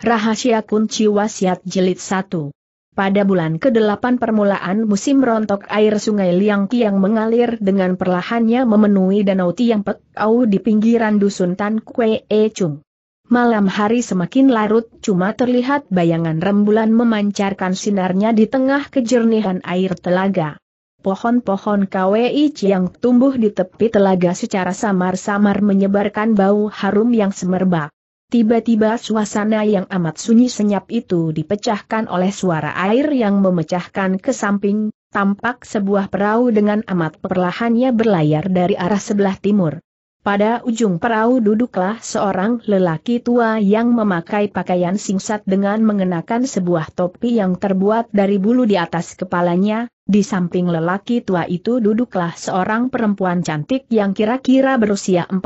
Rahasia Kunci Wasiat Jelit 1 Pada bulan ke-8 permulaan musim rontok air sungai Liang Tiang mengalir dengan perlahannya memenuhi danau Tiang Pek di pinggiran dusun Tan Kue E Chung. Malam hari semakin larut cuma terlihat bayangan rembulan memancarkan sinarnya di tengah kejernihan air telaga. Pohon-pohon KWI yang tumbuh di tepi telaga secara samar-samar menyebarkan bau harum yang semerbak. Tiba-tiba suasana yang amat sunyi senyap itu dipecahkan oleh suara air yang memecahkan ke samping, tampak sebuah perahu dengan amat perlahannya berlayar dari arah sebelah timur. Pada ujung perahu duduklah seorang lelaki tua yang memakai pakaian singsat dengan mengenakan sebuah topi yang terbuat dari bulu di atas kepalanya, di samping lelaki tua itu duduklah seorang perempuan cantik yang kira-kira berusia 40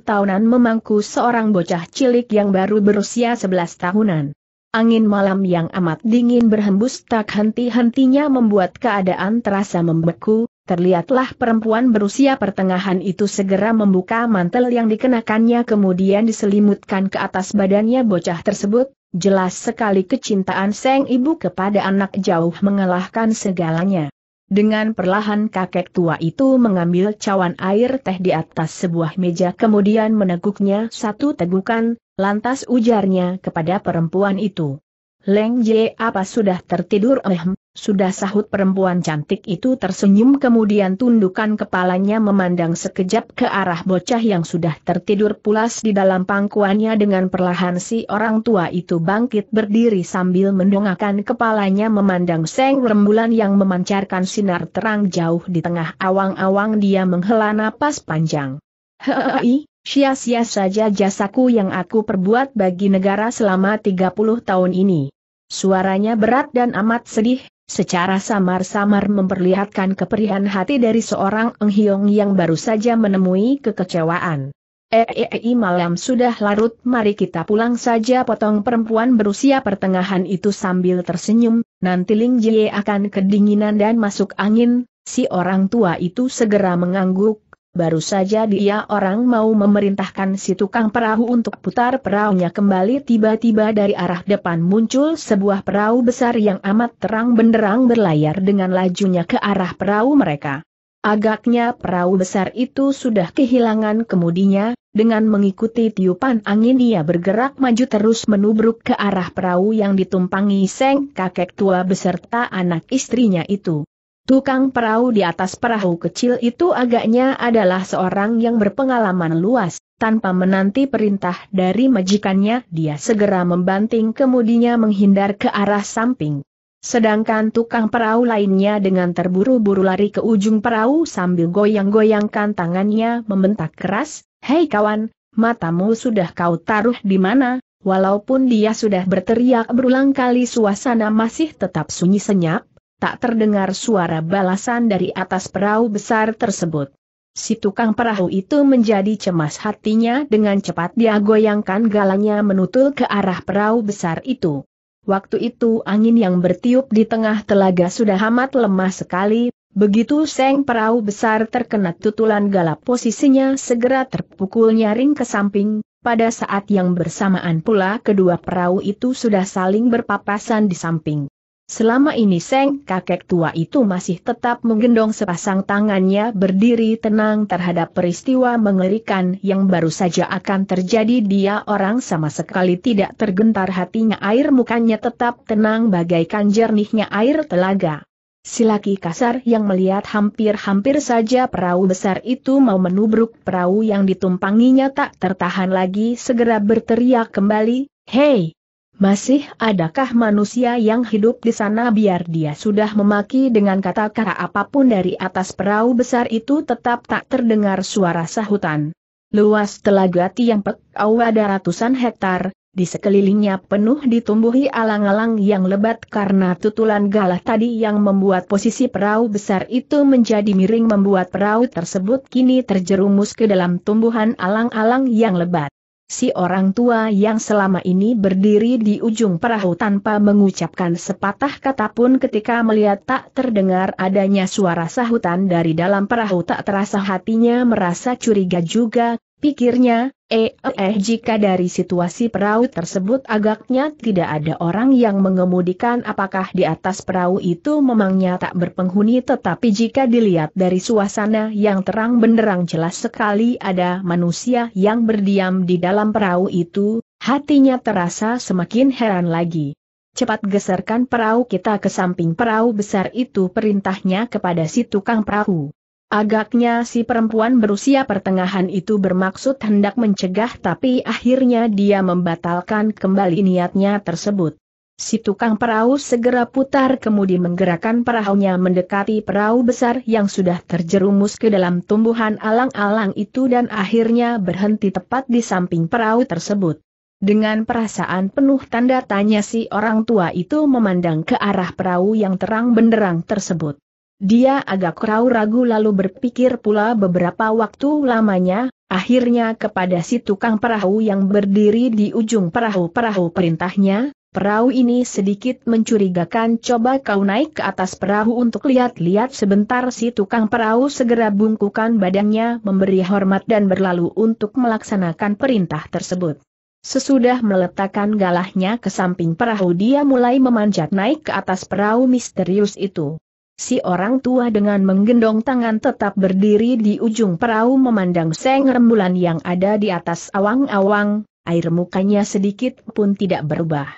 tahunan memangku seorang bocah cilik yang baru berusia 11 tahunan. Angin malam yang amat dingin berhembus tak henti-hentinya membuat keadaan terasa membeku, Terlihatlah perempuan berusia pertengahan itu segera membuka mantel yang dikenakannya kemudian diselimutkan ke atas badannya bocah tersebut, jelas sekali kecintaan seng ibu kepada anak jauh mengalahkan segalanya. Dengan perlahan kakek tua itu mengambil cawan air teh di atas sebuah meja kemudian meneguknya satu tegukan, lantas ujarnya kepada perempuan itu. Leng Jie apa sudah tertidur ehem? Sudah sahut perempuan cantik itu tersenyum kemudian tundukan kepalanya memandang sekejap ke arah bocah yang sudah tertidur pulas di dalam pangkuannya dengan perlahan si orang tua itu bangkit berdiri sambil mendongakkan kepalanya memandang seng rembulan yang memancarkan sinar terang jauh di tengah awang-awang dia menghela napas panjang. Hei, sia-sia saja jasaku yang aku perbuat bagi negara selama 30 tahun ini. Suaranya berat dan amat sedih, secara samar-samar memperlihatkan keperihan hati dari seorang enghiong yang baru saja menemui kekecewaan. Eee eh, eh, eh, malam sudah larut mari kita pulang saja potong perempuan berusia pertengahan itu sambil tersenyum, nanti Ling Jie akan kedinginan dan masuk angin, si orang tua itu segera mengangguk, Baru saja dia orang mau memerintahkan si tukang perahu untuk putar perahunya kembali tiba-tiba dari arah depan muncul sebuah perahu besar yang amat terang benderang berlayar dengan lajunya ke arah perahu mereka. Agaknya perahu besar itu sudah kehilangan kemudinya, dengan mengikuti tiupan angin ia bergerak maju terus menubruk ke arah perahu yang ditumpangi seng kakek tua beserta anak istrinya itu. Tukang perahu di atas perahu kecil itu agaknya adalah seorang yang berpengalaman luas, tanpa menanti perintah dari majikannya dia segera membanting kemudinya menghindar ke arah samping. Sedangkan tukang perahu lainnya dengan terburu-buru lari ke ujung perahu sambil goyang-goyangkan tangannya membentak keras, Hei kawan, matamu sudah kau taruh di mana? Walaupun dia sudah berteriak berulang kali suasana masih tetap sunyi senyap, tak terdengar suara balasan dari atas perahu besar tersebut. Si tukang perahu itu menjadi cemas hatinya dengan cepat dia goyangkan galanya menutul ke arah perahu besar itu. Waktu itu angin yang bertiup di tengah telaga sudah amat lemah sekali, begitu seng perahu besar terkena tutulan gala posisinya segera terpukul nyaring ke samping, pada saat yang bersamaan pula kedua perahu itu sudah saling berpapasan di samping. Selama ini Seng kakek tua itu masih tetap menggendong sepasang tangannya berdiri tenang terhadap peristiwa mengerikan yang baru saja akan terjadi dia orang sama sekali tidak tergentar hatinya air mukanya tetap tenang bagaikan jernihnya air telaga. Si laki kasar yang melihat hampir-hampir saja perahu besar itu mau menubruk perahu yang ditumpanginya tak tertahan lagi segera berteriak kembali, Hei, masih adakah manusia yang hidup di sana biar dia sudah memaki dengan kata-kata apapun dari atas perahu besar itu tetap tak terdengar suara sahutan. Luas telaga Tiampek Au ada ratusan hektar, di sekelilingnya penuh ditumbuhi alang-alang yang lebat karena tutulan galah tadi yang membuat posisi perahu besar itu menjadi miring membuat perahu tersebut kini terjerumus ke dalam tumbuhan alang-alang yang lebat. Si orang tua yang selama ini berdiri di ujung perahu tanpa mengucapkan sepatah kata pun ketika melihat tak terdengar adanya suara sahutan dari dalam perahu tak terasa hatinya merasa curiga juga, Pikirnya, eh, eh eh jika dari situasi perahu tersebut agaknya tidak ada orang yang mengemudikan apakah di atas perahu itu memangnya tak berpenghuni tetapi jika dilihat dari suasana yang terang benderang jelas sekali ada manusia yang berdiam di dalam perahu itu, hatinya terasa semakin heran lagi. Cepat geserkan perahu kita ke samping perahu besar itu perintahnya kepada si tukang perahu. Agaknya si perempuan berusia pertengahan itu bermaksud hendak mencegah tapi akhirnya dia membatalkan kembali niatnya tersebut. Si tukang perahu segera putar kemudi menggerakkan perahunya mendekati perahu besar yang sudah terjerumus ke dalam tumbuhan alang-alang itu dan akhirnya berhenti tepat di samping perahu tersebut. Dengan perasaan penuh tanda tanya si orang tua itu memandang ke arah perahu yang terang benderang tersebut. Dia agak ragu-ragu lalu berpikir pula beberapa waktu lamanya, akhirnya kepada si tukang perahu yang berdiri di ujung perahu-perahu perintahnya, perahu ini sedikit mencurigakan coba kau naik ke atas perahu untuk lihat-lihat sebentar si tukang perahu segera bungkukan badannya memberi hormat dan berlalu untuk melaksanakan perintah tersebut. Sesudah meletakkan galahnya ke samping perahu dia mulai memanjat naik ke atas perahu misterius itu. Si orang tua dengan menggendong tangan tetap berdiri di ujung perahu memandang seng rembulan yang ada di atas awang-awang, air mukanya sedikit pun tidak berubah.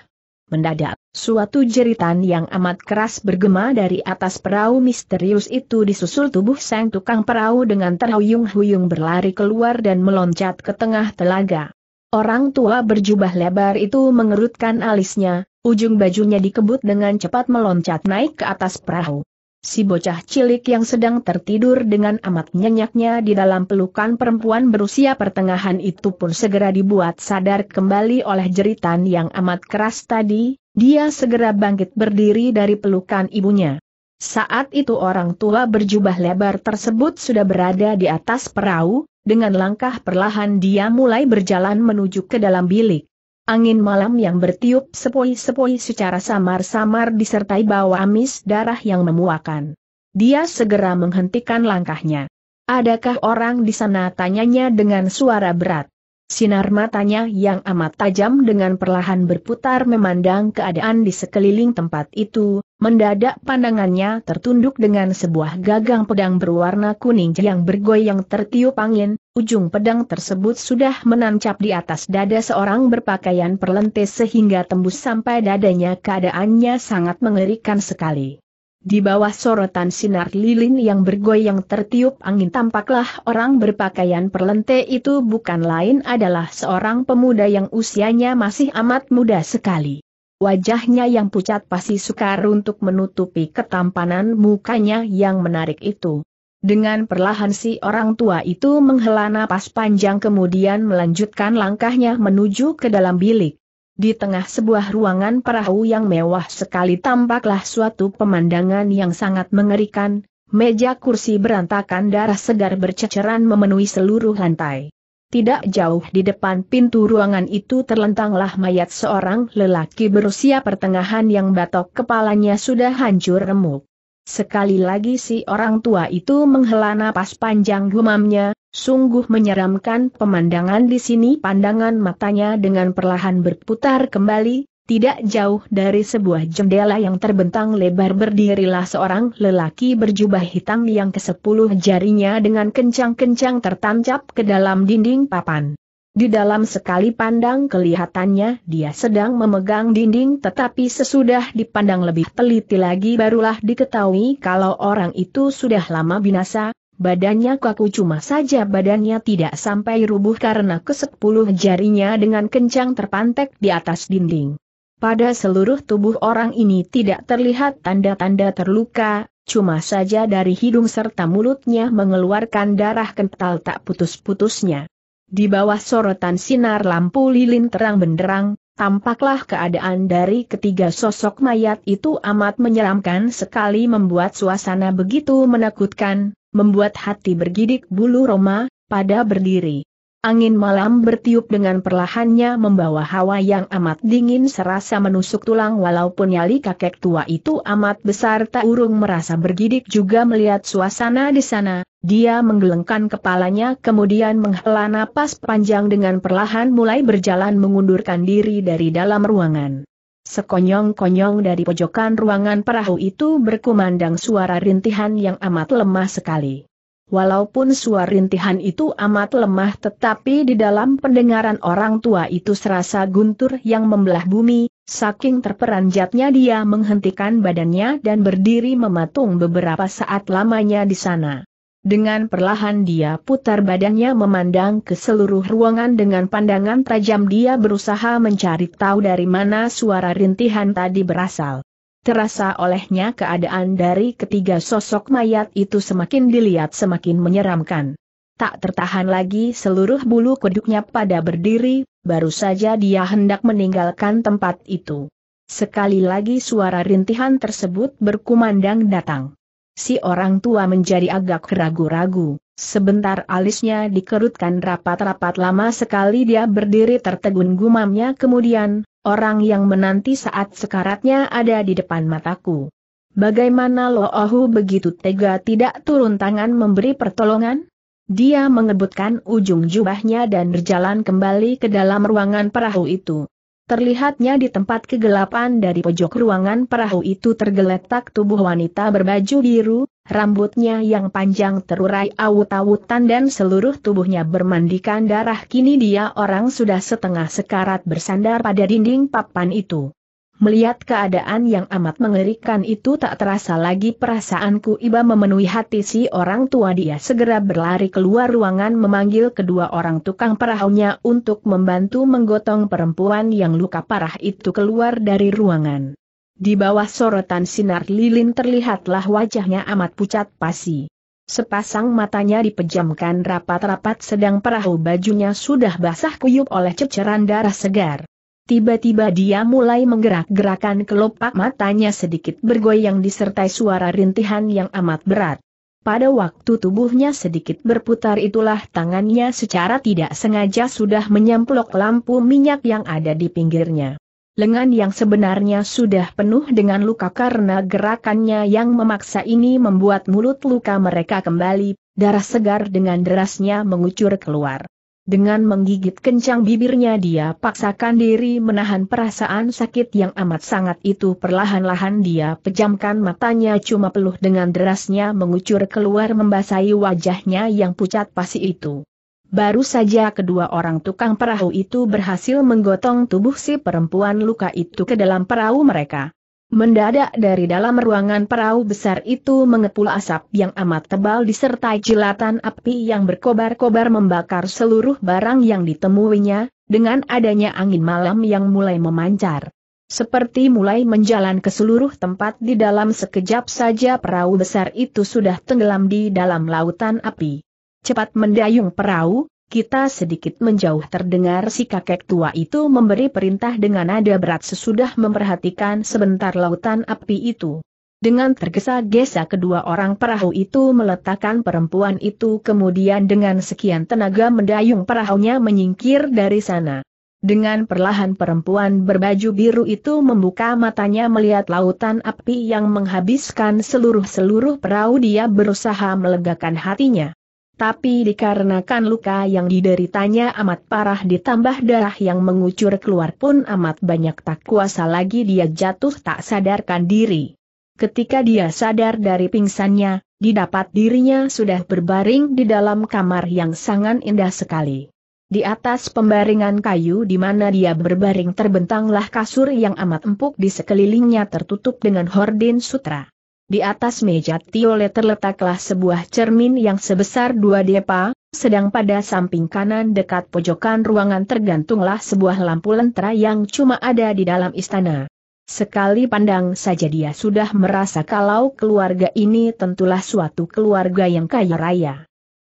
Mendadak, suatu jeritan yang amat keras bergema dari atas perahu misterius itu disusul tubuh sang tukang perahu dengan terhuyung-huyung berlari keluar dan meloncat ke tengah telaga. Orang tua berjubah lebar itu mengerutkan alisnya, ujung bajunya dikebut dengan cepat meloncat naik ke atas perahu. Si bocah cilik yang sedang tertidur dengan amat nyenyaknya di dalam pelukan perempuan berusia pertengahan itu pun segera dibuat sadar kembali oleh jeritan yang amat keras tadi, dia segera bangkit berdiri dari pelukan ibunya. Saat itu orang tua berjubah lebar tersebut sudah berada di atas perahu, dengan langkah perlahan dia mulai berjalan menuju ke dalam bilik. Angin malam yang bertiup sepoi-sepoi secara samar-samar disertai bau amis darah yang memuakan. Dia segera menghentikan langkahnya. Adakah orang di sana tanyanya dengan suara berat? Sinar matanya yang amat tajam dengan perlahan berputar memandang keadaan di sekeliling tempat itu, mendadak pandangannya tertunduk dengan sebuah gagang pedang berwarna kuning yang bergoyang tertiup angin, ujung pedang tersebut sudah menancap di atas dada seorang berpakaian perlente sehingga tembus sampai dadanya keadaannya sangat mengerikan sekali. Di bawah sorotan sinar lilin yang bergoyang tertiup angin tampaklah orang berpakaian perlente itu bukan lain adalah seorang pemuda yang usianya masih amat muda sekali. Wajahnya yang pucat pasti sukar untuk menutupi ketampanan mukanya yang menarik itu. Dengan perlahan si orang tua itu menghela napas panjang kemudian melanjutkan langkahnya menuju ke dalam bilik. Di tengah sebuah ruangan perahu yang mewah sekali tampaklah suatu pemandangan yang sangat mengerikan, meja kursi berantakan darah segar berceceran memenuhi seluruh lantai. Tidak jauh di depan pintu ruangan itu terlentanglah mayat seorang lelaki berusia pertengahan yang batok kepalanya sudah hancur remuk. Sekali lagi si orang tua itu menghela napas panjang gumamnya, Sungguh menyeramkan pemandangan di sini pandangan matanya dengan perlahan berputar kembali, tidak jauh dari sebuah jendela yang terbentang lebar berdirilah seorang lelaki berjubah hitam yang kesepuluh jarinya dengan kencang-kencang tertancap ke dalam dinding papan. Di dalam sekali pandang kelihatannya dia sedang memegang dinding tetapi sesudah dipandang lebih teliti lagi barulah diketahui kalau orang itu sudah lama binasa, Badannya kaku cuma saja badannya tidak sampai rubuh karena kesepuluh jarinya dengan kencang terpantek di atas dinding. Pada seluruh tubuh orang ini tidak terlihat tanda-tanda terluka, cuma saja dari hidung serta mulutnya mengeluarkan darah kental tak putus-putusnya. Di bawah sorotan sinar lampu lilin terang benderang, tampaklah keadaan dari ketiga sosok mayat itu amat menyeramkan sekali membuat suasana begitu menakutkan, membuat hati bergidik bulu Roma, pada berdiri. Angin malam bertiup dengan perlahannya membawa hawa yang amat dingin serasa menusuk tulang walaupun nyali kakek tua itu amat besar tak urung merasa bergidik juga melihat suasana di sana, dia menggelengkan kepalanya kemudian menghela napas panjang dengan perlahan mulai berjalan mengundurkan diri dari dalam ruangan. Sekonyong-konyong dari pojokan ruangan perahu itu berkumandang suara rintihan yang amat lemah sekali. Walaupun suara rintihan itu amat lemah tetapi di dalam pendengaran orang tua itu serasa guntur yang membelah bumi, saking terperanjatnya dia menghentikan badannya dan berdiri mematung beberapa saat lamanya di sana. Dengan perlahan dia putar badannya memandang ke seluruh ruangan dengan pandangan tajam dia berusaha mencari tahu dari mana suara rintihan tadi berasal. Terasa olehnya keadaan dari ketiga sosok mayat itu semakin dilihat semakin menyeramkan. Tak tertahan lagi seluruh bulu kuduknya pada berdiri, baru saja dia hendak meninggalkan tempat itu. Sekali lagi suara rintihan tersebut berkumandang datang. Si orang tua menjadi agak ragu-ragu, sebentar alisnya dikerutkan rapat-rapat lama sekali dia berdiri tertegun gumamnya kemudian, orang yang menanti saat sekaratnya ada di depan mataku. Bagaimana Loahu begitu tega tidak turun tangan memberi pertolongan? Dia mengebutkan ujung jubahnya dan berjalan kembali ke dalam ruangan perahu itu. Terlihatnya di tempat kegelapan dari pojok ruangan perahu itu tergeletak tubuh wanita berbaju biru, rambutnya yang panjang terurai awut-awutan dan seluruh tubuhnya bermandikan darah kini dia orang sudah setengah sekarat bersandar pada dinding papan itu. Melihat keadaan yang amat mengerikan itu tak terasa lagi perasaanku iba memenuhi hati si orang tua dia segera berlari keluar ruangan memanggil kedua orang tukang perahunya untuk membantu menggotong perempuan yang luka parah itu keluar dari ruangan. Di bawah sorotan sinar lilin terlihatlah wajahnya amat pucat pasi. Sepasang matanya dipejamkan rapat-rapat sedang perahu bajunya sudah basah kuyup oleh ceceran darah segar. Tiba-tiba dia mulai menggerak-gerakan kelopak matanya sedikit bergoyang disertai suara rintihan yang amat berat. Pada waktu tubuhnya sedikit berputar itulah tangannya secara tidak sengaja sudah menyemplok lampu minyak yang ada di pinggirnya. Lengan yang sebenarnya sudah penuh dengan luka karena gerakannya yang memaksa ini membuat mulut luka mereka kembali, darah segar dengan derasnya mengucur keluar. Dengan menggigit kencang bibirnya dia paksakan diri menahan perasaan sakit yang amat sangat itu perlahan-lahan dia pejamkan matanya cuma peluh dengan derasnya mengucur keluar membasahi wajahnya yang pucat pasi itu. Baru saja kedua orang tukang perahu itu berhasil menggotong tubuh si perempuan luka itu ke dalam perahu mereka. Mendadak dari dalam ruangan perahu besar itu mengepul asap yang amat tebal disertai jilatan api yang berkobar-kobar membakar seluruh barang yang ditemuinya, dengan adanya angin malam yang mulai memancar. Seperti mulai menjalan ke seluruh tempat di dalam sekejap saja perahu besar itu sudah tenggelam di dalam lautan api. Cepat mendayung perahu, kita sedikit menjauh terdengar si kakek tua itu memberi perintah dengan nada berat sesudah memperhatikan sebentar lautan api itu. Dengan tergesa-gesa kedua orang perahu itu meletakkan perempuan itu kemudian dengan sekian tenaga mendayung perahunya menyingkir dari sana. Dengan perlahan perempuan berbaju biru itu membuka matanya melihat lautan api yang menghabiskan seluruh-seluruh perahu dia berusaha melegakan hatinya. Tapi dikarenakan luka yang dideritanya amat parah ditambah darah yang mengucur keluar pun amat banyak tak kuasa lagi dia jatuh tak sadarkan diri. Ketika dia sadar dari pingsannya, didapat dirinya sudah berbaring di dalam kamar yang sangat indah sekali. Di atas pembaringan kayu di mana dia berbaring terbentanglah kasur yang amat empuk di sekelilingnya tertutup dengan hordin sutra. Di atas meja Tiole terletaklah sebuah cermin yang sebesar dua depa, sedang pada samping kanan dekat pojokan ruangan tergantunglah sebuah lampu lentera yang cuma ada di dalam istana. Sekali pandang saja dia sudah merasa kalau keluarga ini tentulah suatu keluarga yang kaya raya.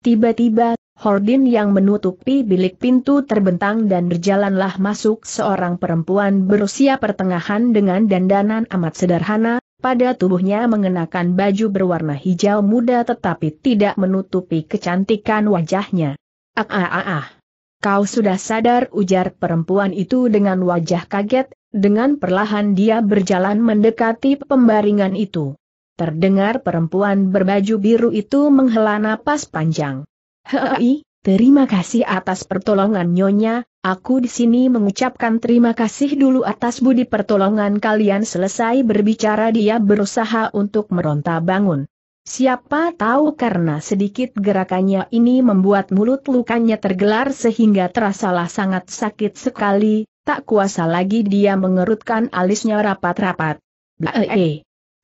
Tiba-tiba, hordin yang menutupi bilik pintu terbentang dan berjalanlah masuk seorang perempuan berusia pertengahan dengan dandanan amat sederhana, pada tubuhnya mengenakan baju berwarna hijau muda tetapi tidak menutupi kecantikan wajahnya. Ah ah ah ah. Kau sudah sadar ujar perempuan itu dengan wajah kaget, dengan perlahan dia berjalan mendekati pembaringan itu. Terdengar perempuan berbaju biru itu menghela napas panjang. Hei, Terima kasih atas pertolongan Nyonya, aku di sini mengucapkan terima kasih dulu atas budi pertolongan kalian selesai berbicara dia berusaha untuk meronta bangun. Siapa tahu karena sedikit gerakannya ini membuat mulut lukanya tergelar sehingga terasalah sangat sakit sekali, tak kuasa lagi dia mengerutkan alisnya rapat-rapat. Eh, eh,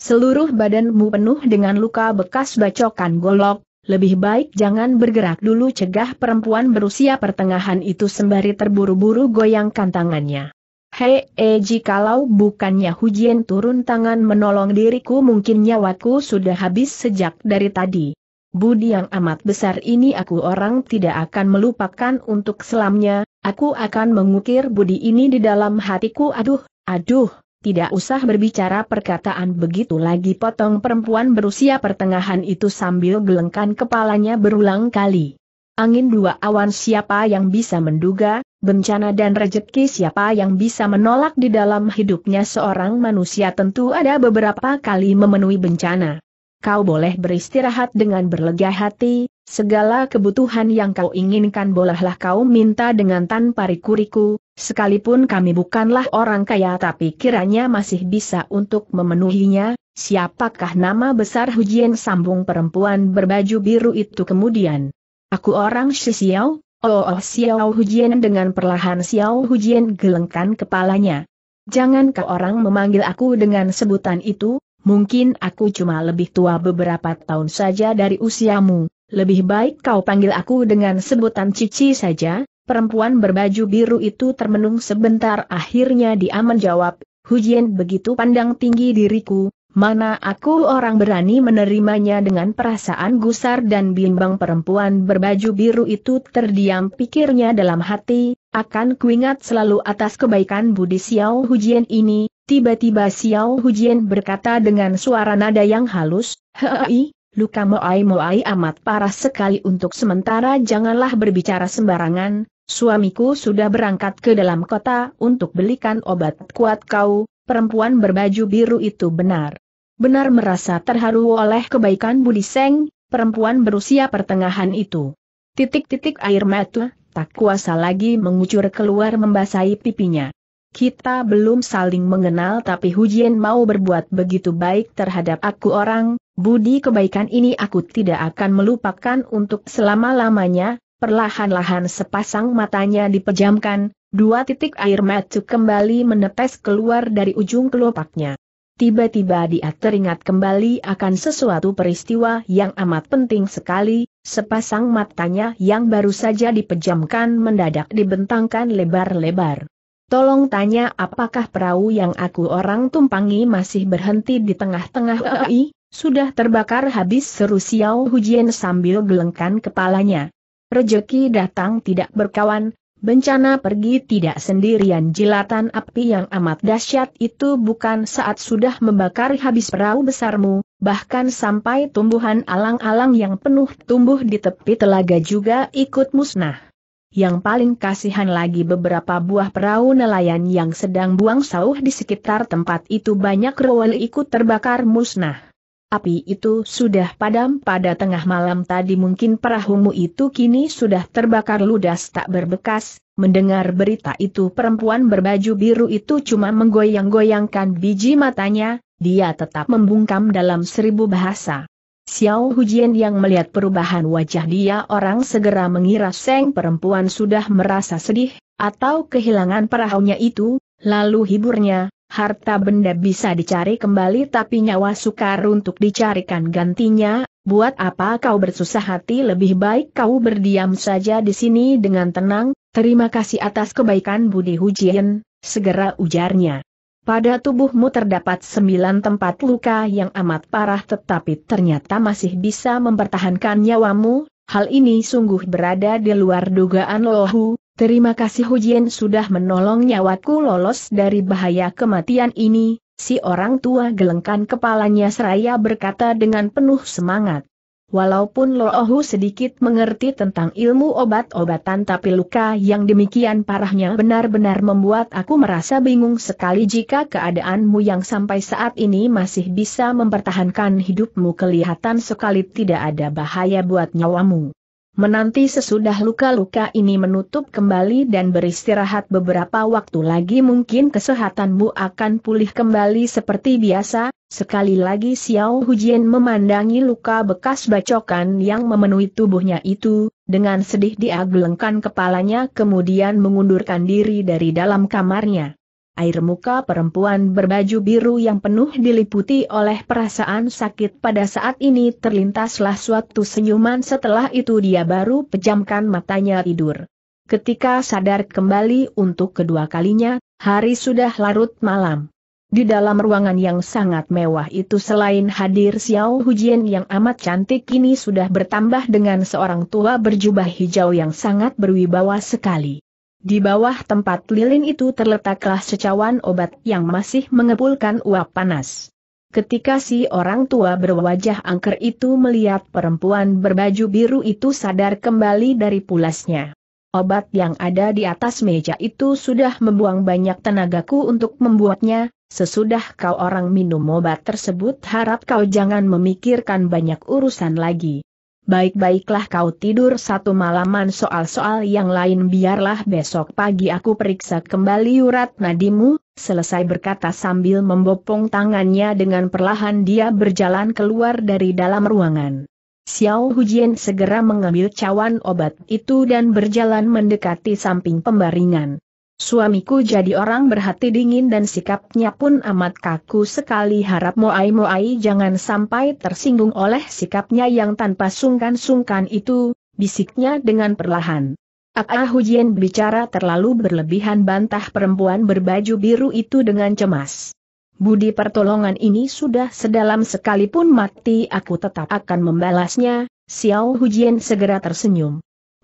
Seluruh badanmu penuh dengan luka bekas bacokan golok, lebih baik jangan bergerak dulu cegah perempuan berusia pertengahan itu sembari terburu-buru goyangkan tangannya. Hei, Eji kalau bukannya hujan turun tangan menolong diriku mungkin nyawaku sudah habis sejak dari tadi. Budi yang amat besar ini aku orang tidak akan melupakan untuk selamnya, aku akan mengukir budi ini di dalam hatiku aduh, aduh, tidak usah berbicara perkataan begitu lagi potong perempuan berusia pertengahan itu sambil gelengkan kepalanya berulang kali. Angin dua awan siapa yang bisa menduga, bencana dan rejeki siapa yang bisa menolak di dalam hidupnya seorang manusia tentu ada beberapa kali memenuhi bencana. Kau boleh beristirahat dengan berlega hati, segala kebutuhan yang kau inginkan bolehlah kau minta dengan tanpa riku-riku, Sekalipun kami bukanlah orang kaya tapi kiranya masih bisa untuk memenuhinya, siapakah nama besar Hujian sambung perempuan berbaju biru itu kemudian? Aku orang Shisiao, oh, oh Xiao Hujian dengan perlahan Xiao Hujian gelengkan kepalanya. Jangan ke orang memanggil aku dengan sebutan itu, Mungkin aku cuma lebih tua beberapa tahun saja dari usiamu, lebih baik kau panggil aku dengan sebutan Cici saja, Perempuan berbaju biru itu termenung sebentar akhirnya dia menjawab, Hujian begitu pandang tinggi diriku, mana aku orang berani menerimanya dengan perasaan gusar dan bimbang perempuan berbaju biru itu terdiam pikirnya dalam hati, akan kuingat selalu atas kebaikan Budi Xiao Hujian ini, tiba-tiba Xiao Hujian berkata dengan suara nada yang halus, Hei, luka moai moai amat parah sekali untuk sementara janganlah berbicara sembarangan, Suamiku sudah berangkat ke dalam kota untuk belikan obat kuat kau, perempuan berbaju biru itu benar. Benar merasa terharu oleh kebaikan Budi Seng, perempuan berusia pertengahan itu. Titik-titik air mata, tak kuasa lagi mengucur keluar membasahi pipinya. Kita belum saling mengenal tapi Hujian mau berbuat begitu baik terhadap aku orang, budi kebaikan ini aku tidak akan melupakan untuk selama-lamanya, Perlahan-lahan sepasang matanya dipejamkan, dua titik air mata kembali menetes keluar dari ujung kelopaknya. Tiba-tiba dia teringat kembali akan sesuatu peristiwa yang amat penting sekali, sepasang matanya yang baru saja dipejamkan mendadak dibentangkan lebar-lebar. Tolong tanya apakah perahu yang aku orang tumpangi masih berhenti di tengah-tengah AI, sudah terbakar habis seru Xiao Hujian sambil gelengkan kepalanya. Rejeki datang tidak berkawan, bencana pergi tidak sendirian jilatan api yang amat dahsyat itu bukan saat sudah membakar habis perahu besarmu, bahkan sampai tumbuhan alang-alang yang penuh tumbuh di tepi telaga juga ikut musnah. Yang paling kasihan lagi beberapa buah perahu nelayan yang sedang buang sauh di sekitar tempat itu banyak rowel ikut terbakar musnah api itu sudah padam pada tengah malam tadi mungkin perahumu itu kini sudah terbakar ludas tak berbekas, mendengar berita itu perempuan berbaju biru itu cuma menggoyang-goyangkan biji matanya, dia tetap membungkam dalam seribu bahasa. Xiao Hujian yang melihat perubahan wajah dia orang segera mengira Seng perempuan sudah merasa sedih, atau kehilangan perahunya itu, lalu hiburnya, Harta benda bisa dicari kembali tapi nyawa sukar untuk dicarikan gantinya, buat apa kau bersusah hati lebih baik kau berdiam saja di sini dengan tenang, terima kasih atas kebaikan Budi Hujian. segera ujarnya. Pada tubuhmu terdapat sembilan tempat luka yang amat parah tetapi ternyata masih bisa mempertahankan nyawamu, hal ini sungguh berada di luar dugaan lohu, Terima kasih Hujien sudah menolong nyawaku lolos dari bahaya kematian ini, si orang tua gelengkan kepalanya seraya berkata dengan penuh semangat. Walaupun Loohu sedikit mengerti tentang ilmu obat-obatan tapi luka yang demikian parahnya benar-benar membuat aku merasa bingung sekali jika keadaanmu yang sampai saat ini masih bisa mempertahankan hidupmu kelihatan sekali tidak ada bahaya buat nyawamu menanti sesudah luka-luka ini menutup kembali dan beristirahat beberapa waktu lagi mungkin kesehatanmu akan pulih kembali seperti biasa, sekali lagi Xiao Hujian memandangi luka bekas bacokan yang memenuhi tubuhnya itu, dengan sedih dia kepalanya kemudian mengundurkan diri dari dalam kamarnya air muka perempuan berbaju biru yang penuh diliputi oleh perasaan sakit pada saat ini terlintaslah suatu senyuman setelah itu dia baru pejamkan matanya tidur. Ketika sadar kembali untuk kedua kalinya, hari sudah larut malam. Di dalam ruangan yang sangat mewah itu selain hadir Xiao Hujian yang amat cantik kini sudah bertambah dengan seorang tua berjubah hijau yang sangat berwibawa sekali. Di bawah tempat lilin itu terletaklah secawan obat yang masih mengepulkan uap panas. Ketika si orang tua berwajah angker itu melihat perempuan berbaju biru itu sadar kembali dari pulasnya. Obat yang ada di atas meja itu sudah membuang banyak tenagaku untuk membuatnya, sesudah kau orang minum obat tersebut harap kau jangan memikirkan banyak urusan lagi baik-baiklah kau tidur satu malaman soal-soal yang lain biarlah besok pagi aku periksa kembali urat nadimu, selesai berkata sambil membopong tangannya dengan perlahan dia berjalan keluar dari dalam ruangan. Xiao Hujian segera mengambil cawan obat itu dan berjalan mendekati samping pembaringan. Suamiku jadi orang berhati dingin dan sikapnya pun amat kaku sekali harap Moai Moai jangan sampai tersinggung oleh sikapnya yang tanpa sungkan-sungkan itu, bisiknya dengan perlahan. Ah, ah Hujian bicara terlalu berlebihan bantah perempuan berbaju biru itu dengan cemas. Budi pertolongan ini sudah sedalam sekalipun mati aku tetap akan membalasnya, Xiao Hujian segera tersenyum.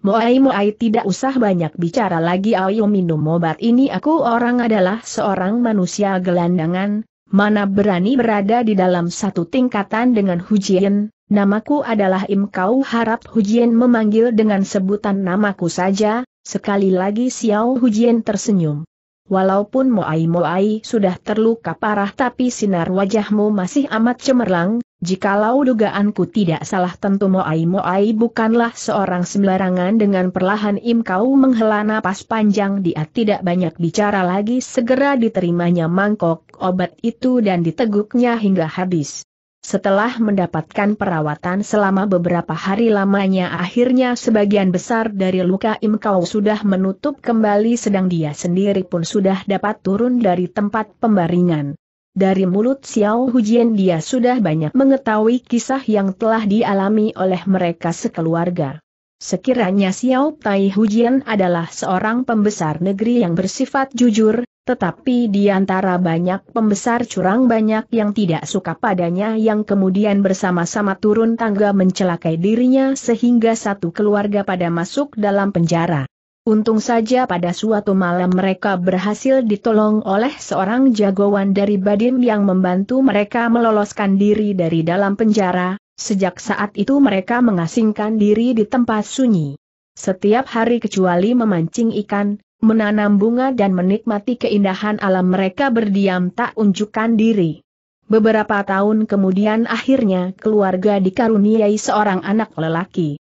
Moai Moai tidak usah banyak bicara lagi ayo minum obat ini aku orang adalah seorang manusia gelandangan, mana berani berada di dalam satu tingkatan dengan Hujien, namaku adalah Im kau harap Hujien memanggil dengan sebutan namaku saja, sekali lagi Xiao Hujien tersenyum. Walaupun Moai Moai sudah terluka parah tapi sinar wajahmu masih amat cemerlang, Jikalau dugaanku tidak salah tentu Moai Moai bukanlah seorang sembarangan dengan perlahan Im kau menghela napas panjang dia tidak banyak bicara lagi segera diterimanya mangkok obat itu dan diteguknya hingga habis. Setelah mendapatkan perawatan selama beberapa hari lamanya akhirnya sebagian besar dari luka Im kau sudah menutup kembali sedang dia sendiri pun sudah dapat turun dari tempat pembaringan. Dari mulut Xiao Hujian dia sudah banyak mengetahui kisah yang telah dialami oleh mereka sekeluarga. Sekiranya Xiao Tai Hujian adalah seorang pembesar negeri yang bersifat jujur, tetapi di antara banyak pembesar curang banyak yang tidak suka padanya yang kemudian bersama-sama turun tangga mencelakai dirinya sehingga satu keluarga pada masuk dalam penjara. Untung saja pada suatu malam mereka berhasil ditolong oleh seorang jagoan dari Badim yang membantu mereka meloloskan diri dari dalam penjara, sejak saat itu mereka mengasingkan diri di tempat sunyi. Setiap hari kecuali memancing ikan, menanam bunga dan menikmati keindahan alam mereka berdiam tak unjukkan diri. Beberapa tahun kemudian akhirnya keluarga dikaruniai seorang anak lelaki.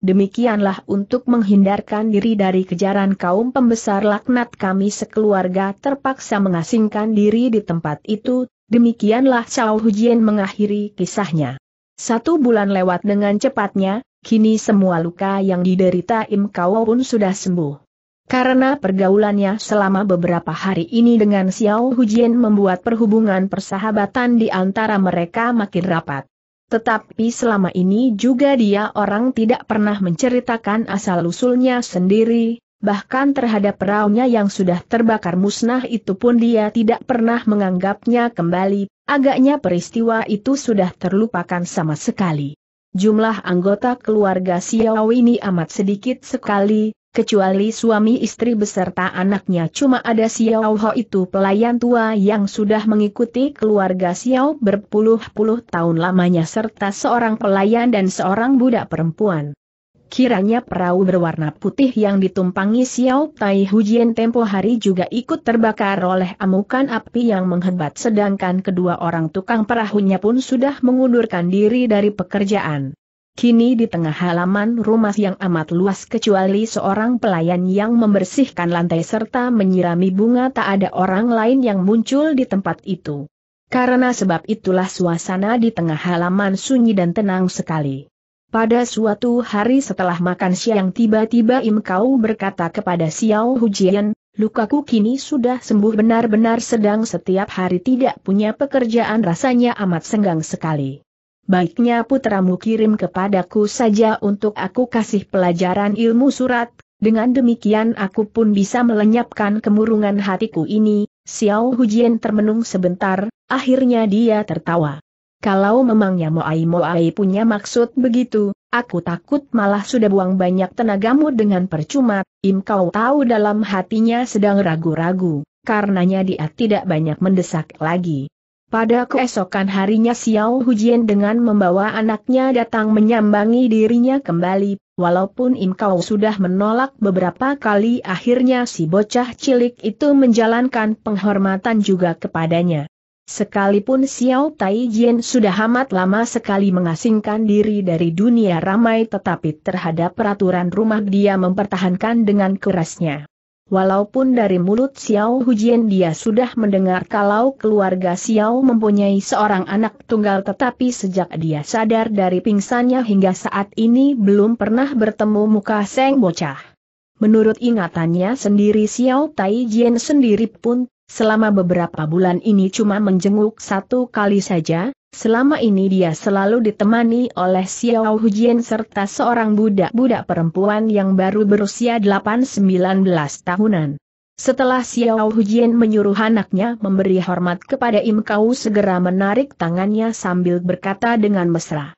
Demikianlah untuk menghindarkan diri dari kejaran kaum pembesar laknat kami sekeluarga terpaksa mengasingkan diri di tempat itu, demikianlah Cao Hujian mengakhiri kisahnya. Satu bulan lewat dengan cepatnya, kini semua luka yang diderita Im Kao pun sudah sembuh. Karena pergaulannya selama beberapa hari ini dengan Xiao Hujian membuat perhubungan persahabatan di antara mereka makin rapat. Tetapi selama ini juga dia orang tidak pernah menceritakan asal-usulnya sendiri, bahkan terhadap perahunya yang sudah terbakar musnah itu pun dia tidak pernah menganggapnya kembali, agaknya peristiwa itu sudah terlupakan sama sekali. Jumlah anggota keluarga Xiao ini amat sedikit sekali, kecuali suami istri beserta anaknya cuma ada Xiao Ho itu pelayan tua yang sudah mengikuti keluarga Xiao berpuluh-puluh tahun lamanya serta seorang pelayan dan seorang budak perempuan. Kiranya perahu berwarna putih yang ditumpangi Xiao Tai Hujian tempo hari juga ikut terbakar oleh amukan api yang menghebat sedangkan kedua orang tukang perahunya pun sudah mengundurkan diri dari pekerjaan. Kini di tengah halaman rumah yang amat luas kecuali seorang pelayan yang membersihkan lantai serta menyirami bunga tak ada orang lain yang muncul di tempat itu. Karena sebab itulah suasana di tengah halaman sunyi dan tenang sekali. Pada suatu hari setelah makan siang tiba-tiba Im Kau berkata kepada Xiao Hujian, lukaku kini sudah sembuh benar-benar sedang setiap hari tidak punya pekerjaan rasanya amat senggang sekali baiknya putramu kirim kepadaku saja untuk aku kasih pelajaran ilmu surat, dengan demikian aku pun bisa melenyapkan kemurungan hatiku ini, Xiao Hujian termenung sebentar, akhirnya dia tertawa. Kalau memangnya Moai Moai punya maksud begitu, aku takut malah sudah buang banyak tenagamu dengan percuma, Im kau tahu dalam hatinya sedang ragu-ragu, karenanya dia tidak banyak mendesak lagi. Pada keesokan harinya Xiao Hujian dengan membawa anaknya datang menyambangi dirinya kembali, walaupun Im Kau sudah menolak beberapa kali akhirnya si bocah cilik itu menjalankan penghormatan juga kepadanya. Sekalipun Xiao Tai Jian sudah amat lama sekali mengasingkan diri dari dunia ramai tetapi terhadap peraturan rumah dia mempertahankan dengan kerasnya. Walaupun dari mulut Xiao Hujian dia sudah mendengar kalau keluarga Xiao mempunyai seorang anak tunggal tetapi sejak dia sadar dari pingsannya hingga saat ini belum pernah bertemu muka Seng Bocah. Menurut ingatannya sendiri Xiao Tai Jian sendiri pun, selama beberapa bulan ini cuma menjenguk satu kali saja, Selama ini dia selalu ditemani oleh Xiao Hujian serta seorang budak-budak perempuan yang baru berusia 8-19 tahunan. Setelah Xiao Hujian menyuruh anaknya memberi hormat kepada Im Kau segera menarik tangannya sambil berkata dengan mesra.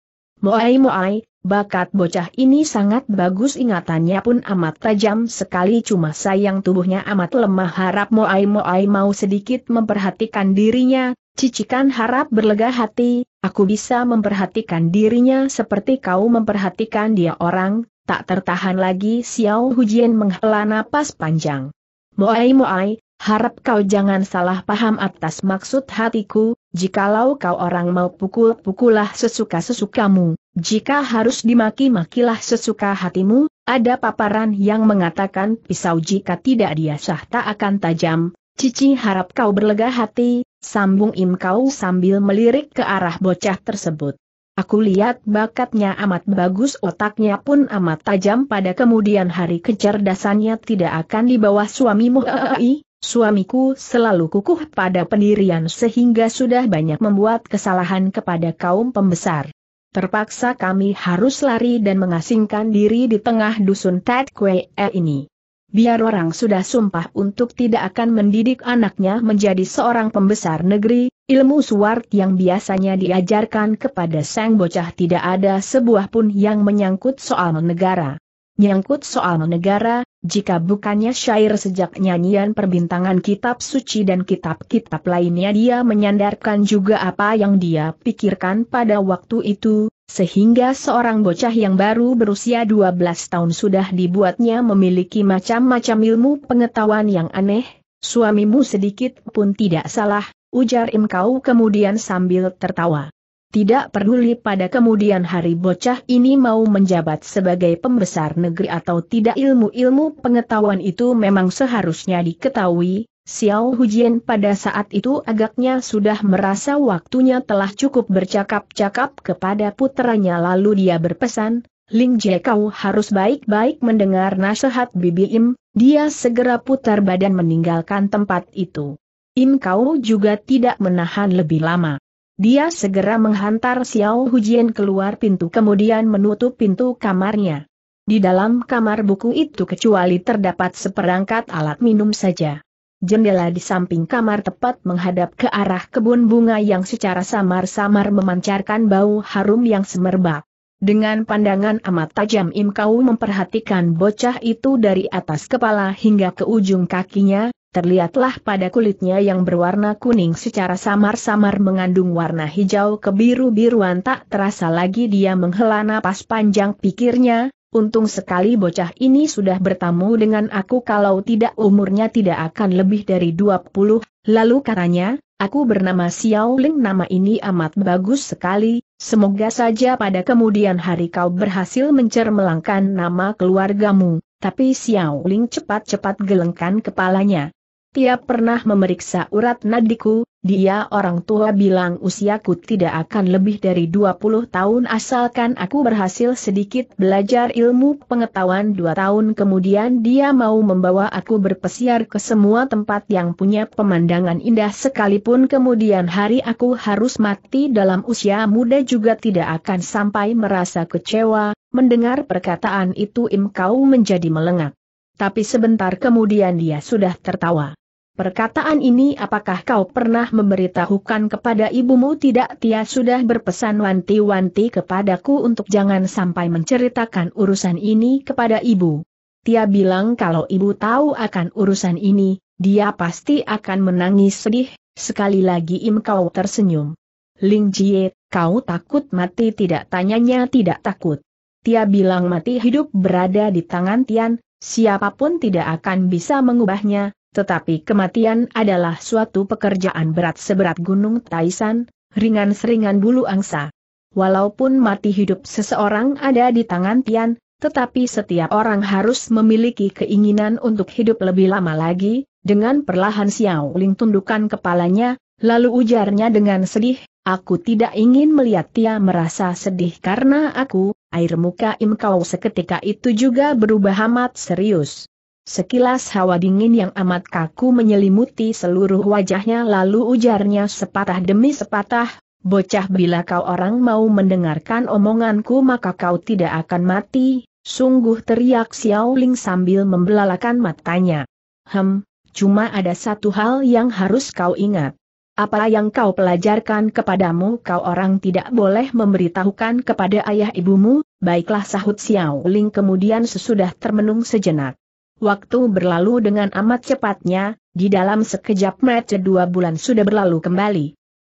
Moai Moai, Bakat bocah ini sangat bagus ingatannya pun amat tajam sekali cuma sayang tubuhnya amat lemah harap Moai Moai mau sedikit memperhatikan dirinya, cicikan harap berlega hati, aku bisa memperhatikan dirinya seperti kau memperhatikan dia orang, tak tertahan lagi Xiao Hujian menghela napas panjang. Moai Moai, harap kau jangan salah paham atas maksud hatiku, Jikalau kau orang mau pukul-pukulah sesuka-sesukamu, jika harus dimaki-makilah sesuka hatimu, ada paparan yang mengatakan pisau jika tidak diasah tak akan tajam, cici harap kau berlega hati, sambung im kau sambil melirik ke arah bocah tersebut. Aku lihat bakatnya amat bagus otaknya pun amat tajam pada kemudian hari kecerdasannya tidak akan di bawah suamimu eh, eh, eh, Suamiku selalu kukuh pada pendirian sehingga sudah banyak membuat kesalahan kepada kaum pembesar. Terpaksa kami harus lari dan mengasingkan diri di tengah dusun Ted Kwe e ini. Biar orang sudah sumpah untuk tidak akan mendidik anaknya menjadi seorang pembesar negeri, ilmu suart yang biasanya diajarkan kepada sang bocah tidak ada sebuah pun yang menyangkut soal negara nyangkut soal negara, jika bukannya syair sejak nyanyian perbintangan kitab suci dan kitab-kitab lainnya dia menyandarkan juga apa yang dia pikirkan pada waktu itu, sehingga seorang bocah yang baru berusia 12 tahun sudah dibuatnya memiliki macam-macam ilmu pengetahuan yang aneh, suamimu sedikit pun tidak salah, ujar imkau kemudian sambil tertawa. Tidak peduli pada kemudian hari bocah ini mau menjabat sebagai pembesar negeri atau tidak ilmu-ilmu pengetahuan itu memang seharusnya diketahui, Xiao Hujian pada saat itu agaknya sudah merasa waktunya telah cukup bercakap-cakap kepada putranya lalu dia berpesan, Ling Jie kau harus baik-baik mendengar nasihat Bibi Im, dia segera putar badan meninggalkan tempat itu. Im kau juga tidak menahan lebih lama. Dia segera menghantar Xiao Hujian keluar pintu kemudian menutup pintu kamarnya. Di dalam kamar buku itu kecuali terdapat seperangkat alat minum saja. Jendela di samping kamar tepat menghadap ke arah kebun bunga yang secara samar-samar memancarkan bau harum yang semerbak. Dengan pandangan amat tajam Im Kau memperhatikan bocah itu dari atas kepala hingga ke ujung kakinya, terlihatlah pada kulitnya yang berwarna kuning secara samar-samar mengandung warna hijau kebiru-biruan tak terasa lagi dia menghela napas panjang pikirnya, untung sekali bocah ini sudah bertamu dengan aku kalau tidak umurnya tidak akan lebih dari 20, lalu katanya, aku bernama Xiao Ling nama ini amat bagus sekali, semoga saja pada kemudian hari kau berhasil mencermelangkan nama keluargamu. Tapi Xiao Ling cepat-cepat gelengkan kepalanya. Tiap pernah memeriksa urat nadiku, dia orang tua bilang usiaku tidak akan lebih dari 20 tahun asalkan aku berhasil sedikit belajar ilmu pengetahuan dua tahun kemudian dia mau membawa aku berpesiar ke semua tempat yang punya pemandangan indah sekalipun kemudian hari aku harus mati dalam usia muda juga tidak akan sampai merasa kecewa, mendengar perkataan itu Im kau menjadi melengak. Tapi sebentar kemudian dia sudah tertawa. Perkataan ini apakah kau pernah memberitahukan kepada ibumu tidak Tia sudah berpesan wanti-wanti kepadaku untuk jangan sampai menceritakan urusan ini kepada ibu. Tia bilang kalau ibu tahu akan urusan ini, dia pasti akan menangis sedih, sekali lagi Im kau tersenyum. Ling Jie, kau takut mati tidak tanyanya tidak takut. Tia bilang mati hidup berada di tangan Tian, siapapun tidak akan bisa mengubahnya, tetapi kematian adalah suatu pekerjaan berat seberat gunung Taisan, ringan seringan bulu angsa. Walaupun mati hidup seseorang ada di tangan Tian, tetapi setiap orang harus memiliki keinginan untuk hidup lebih lama lagi, dengan perlahan Xiao Ling tundukkan kepalanya, lalu ujarnya dengan sedih, Aku tidak ingin melihat Tia merasa sedih karena aku, air muka Im Kau seketika itu juga berubah amat serius. Sekilas hawa dingin yang amat kaku menyelimuti seluruh wajahnya lalu ujarnya sepatah demi sepatah, Bocah bila kau orang mau mendengarkan omonganku maka kau tidak akan mati, sungguh teriak Xiao Ling sambil membelalakan matanya. Hem, cuma ada satu hal yang harus kau ingat. Apa yang kau pelajarkan kepadamu kau orang tidak boleh memberitahukan kepada ayah ibumu, baiklah sahut Xiao Ling kemudian sesudah termenung sejenak. Waktu berlalu dengan amat cepatnya, di dalam sekejap mata dua bulan sudah berlalu kembali.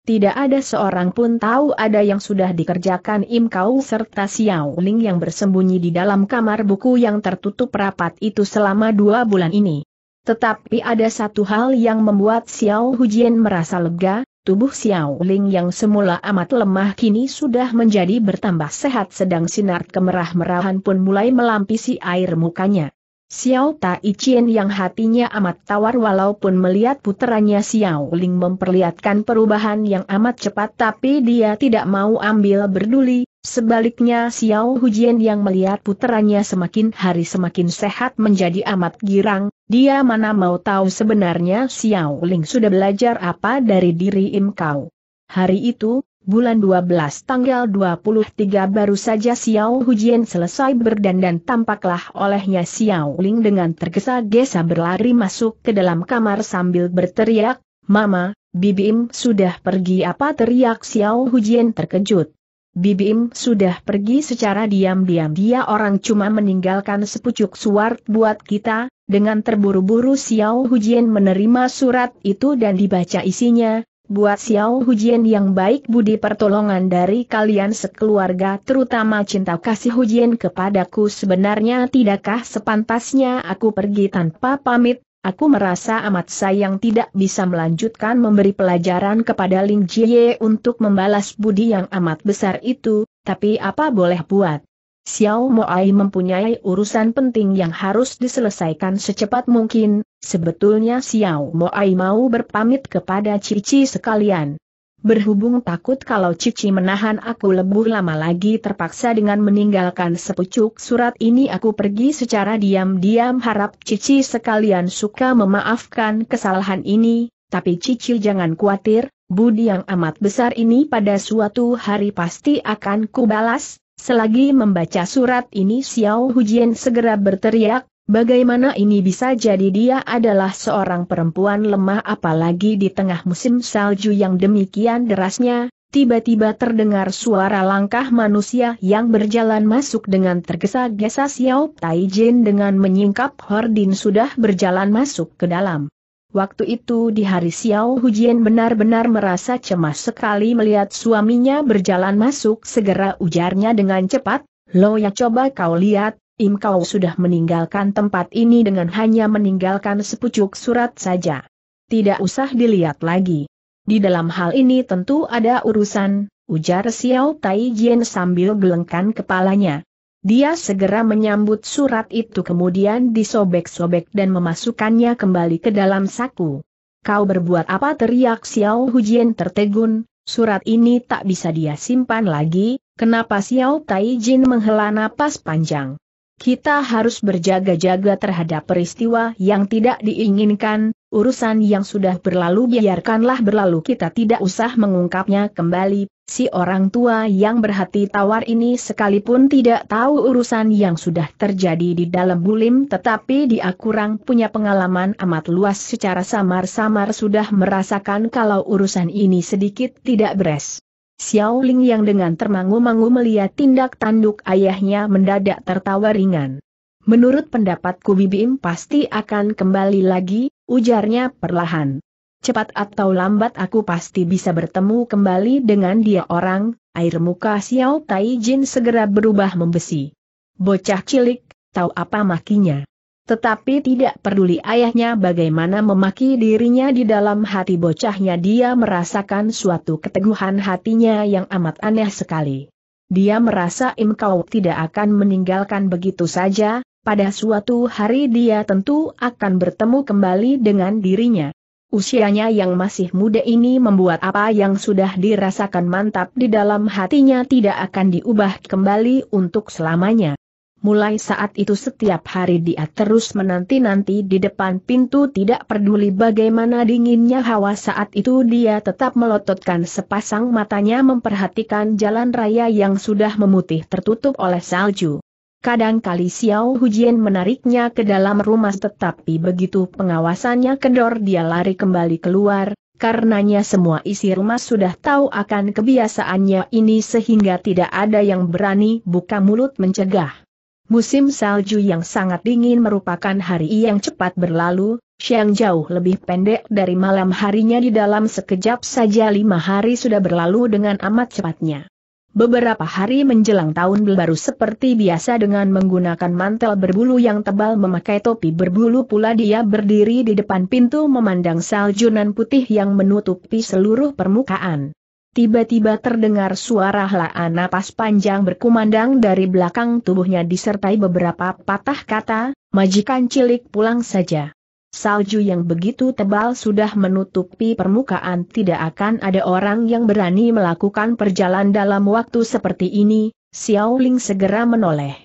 Tidak ada seorang pun tahu ada yang sudah dikerjakan Im Kau serta Xiao Ling yang bersembunyi di dalam kamar buku yang tertutup rapat itu selama dua bulan ini. Tetapi ada satu hal yang membuat Xiao Hujian merasa lega, tubuh Xiao Ling yang semula amat lemah kini sudah menjadi bertambah sehat sedang sinar kemerah-merahan pun mulai melampisi air mukanya. Xiao Tai Chien yang hatinya amat tawar walaupun melihat puteranya Xiao Ling memperlihatkan perubahan yang amat cepat tapi dia tidak mau ambil berduli, sebaliknya Xiao Hujian yang melihat puteranya semakin hari semakin sehat menjadi amat girang, dia mana mau tahu sebenarnya Xiao Ling sudah belajar apa dari diri Im Kau. Hari itu, bulan 12 tanggal 23 baru saja Xiao Hujian selesai berdandan tampaklah olehnya Xiao Ling dengan tergesa-gesa berlari masuk ke dalam kamar sambil berteriak, Mama, Bibim sudah pergi apa teriak Xiao Hujian terkejut. Bibim sudah pergi secara diam-diam dia orang cuma meninggalkan sepucuk suar buat kita, dengan terburu-buru Xiao Hujian menerima surat itu dan dibaca isinya, buat Xiao Hujian yang baik budi pertolongan dari kalian sekeluarga terutama cinta kasih Hujian kepadaku sebenarnya tidakkah sepantasnya aku pergi tanpa pamit, aku merasa amat sayang tidak bisa melanjutkan memberi pelajaran kepada Ling Jie untuk membalas budi yang amat besar itu, tapi apa boleh buat. Xiao Moai mempunyai urusan penting yang harus diselesaikan secepat mungkin, sebetulnya Xiao Moai mau berpamit kepada Cici sekalian. Berhubung takut kalau Cici menahan aku lebih lama lagi terpaksa dengan meninggalkan sepucuk surat ini aku pergi secara diam-diam harap Cici sekalian suka memaafkan kesalahan ini, tapi Cici jangan khawatir, budi yang amat besar ini pada suatu hari pasti akan kubalas, Selagi membaca surat ini Xiao Hujian segera berteriak, bagaimana ini bisa jadi dia adalah seorang perempuan lemah apalagi di tengah musim salju yang demikian derasnya, tiba-tiba terdengar suara langkah manusia yang berjalan masuk dengan tergesa-gesa Xiao Taijin dengan menyingkap Hordin sudah berjalan masuk ke dalam. Waktu itu di hari Xiao Hujian benar-benar merasa cemas sekali melihat suaminya berjalan masuk segera ujarnya dengan cepat, Lo ya coba kau lihat, Im kau sudah meninggalkan tempat ini dengan hanya meninggalkan sepucuk surat saja. Tidak usah dilihat lagi. Di dalam hal ini tentu ada urusan, ujar Xiao Tai Jian sambil gelengkan kepalanya. Dia segera menyambut surat itu kemudian disobek-sobek dan memasukkannya kembali ke dalam saku. Kau berbuat apa teriak Xiao Hujian tertegun, surat ini tak bisa dia simpan lagi, kenapa Xiao Taijin menghela napas panjang. Kita harus berjaga-jaga terhadap peristiwa yang tidak diinginkan, urusan yang sudah berlalu biarkanlah berlalu kita tidak usah mengungkapnya kembali, si orang tua yang berhati tawar ini sekalipun tidak tahu urusan yang sudah terjadi di dalam bulim tetapi dia kurang punya pengalaman amat luas secara samar-samar sudah merasakan kalau urusan ini sedikit tidak beres. Xiao Ling yang dengan termangu-mangu melihat tindak tanduk ayahnya mendadak tertawa ringan. Menurut pendapatku Bibim pasti akan kembali lagi, ujarnya perlahan. Cepat atau lambat aku pasti bisa bertemu kembali dengan dia orang, air muka Xiao Tai Jin segera berubah membesi. Bocah cilik, tahu apa makinya. Tetapi tidak peduli ayahnya bagaimana memaki dirinya di dalam hati bocahnya dia merasakan suatu keteguhan hatinya yang amat aneh sekali. Dia merasa kau tidak akan meninggalkan begitu saja, pada suatu hari dia tentu akan bertemu kembali dengan dirinya. Usianya yang masih muda ini membuat apa yang sudah dirasakan mantap di dalam hatinya tidak akan diubah kembali untuk selamanya mulai saat itu setiap hari dia terus menanti-nanti di depan pintu tidak peduli bagaimana dinginnya hawa saat itu dia tetap melototkan sepasang matanya memperhatikan jalan raya yang sudah memutih tertutup oleh salju. Kadang kali Xiao Hujian menariknya ke dalam rumah tetapi begitu pengawasannya kendor dia lari kembali keluar, karenanya semua isi rumah sudah tahu akan kebiasaannya ini sehingga tidak ada yang berani buka mulut mencegah. Musim salju yang sangat dingin merupakan hari yang cepat berlalu, siang jauh lebih pendek dari malam harinya di dalam sekejap saja lima hari sudah berlalu dengan amat cepatnya. Beberapa hari menjelang tahun baru seperti biasa dengan menggunakan mantel berbulu yang tebal memakai topi berbulu pula dia berdiri di depan pintu memandang saljunan putih yang menutupi seluruh permukaan. Tiba-tiba terdengar suara helaan napas panjang berkumandang dari belakang tubuhnya disertai beberapa patah kata, majikan cilik pulang saja. Salju yang begitu tebal sudah menutupi permukaan tidak akan ada orang yang berani melakukan perjalanan dalam waktu seperti ini, Xiao Ling segera menoleh.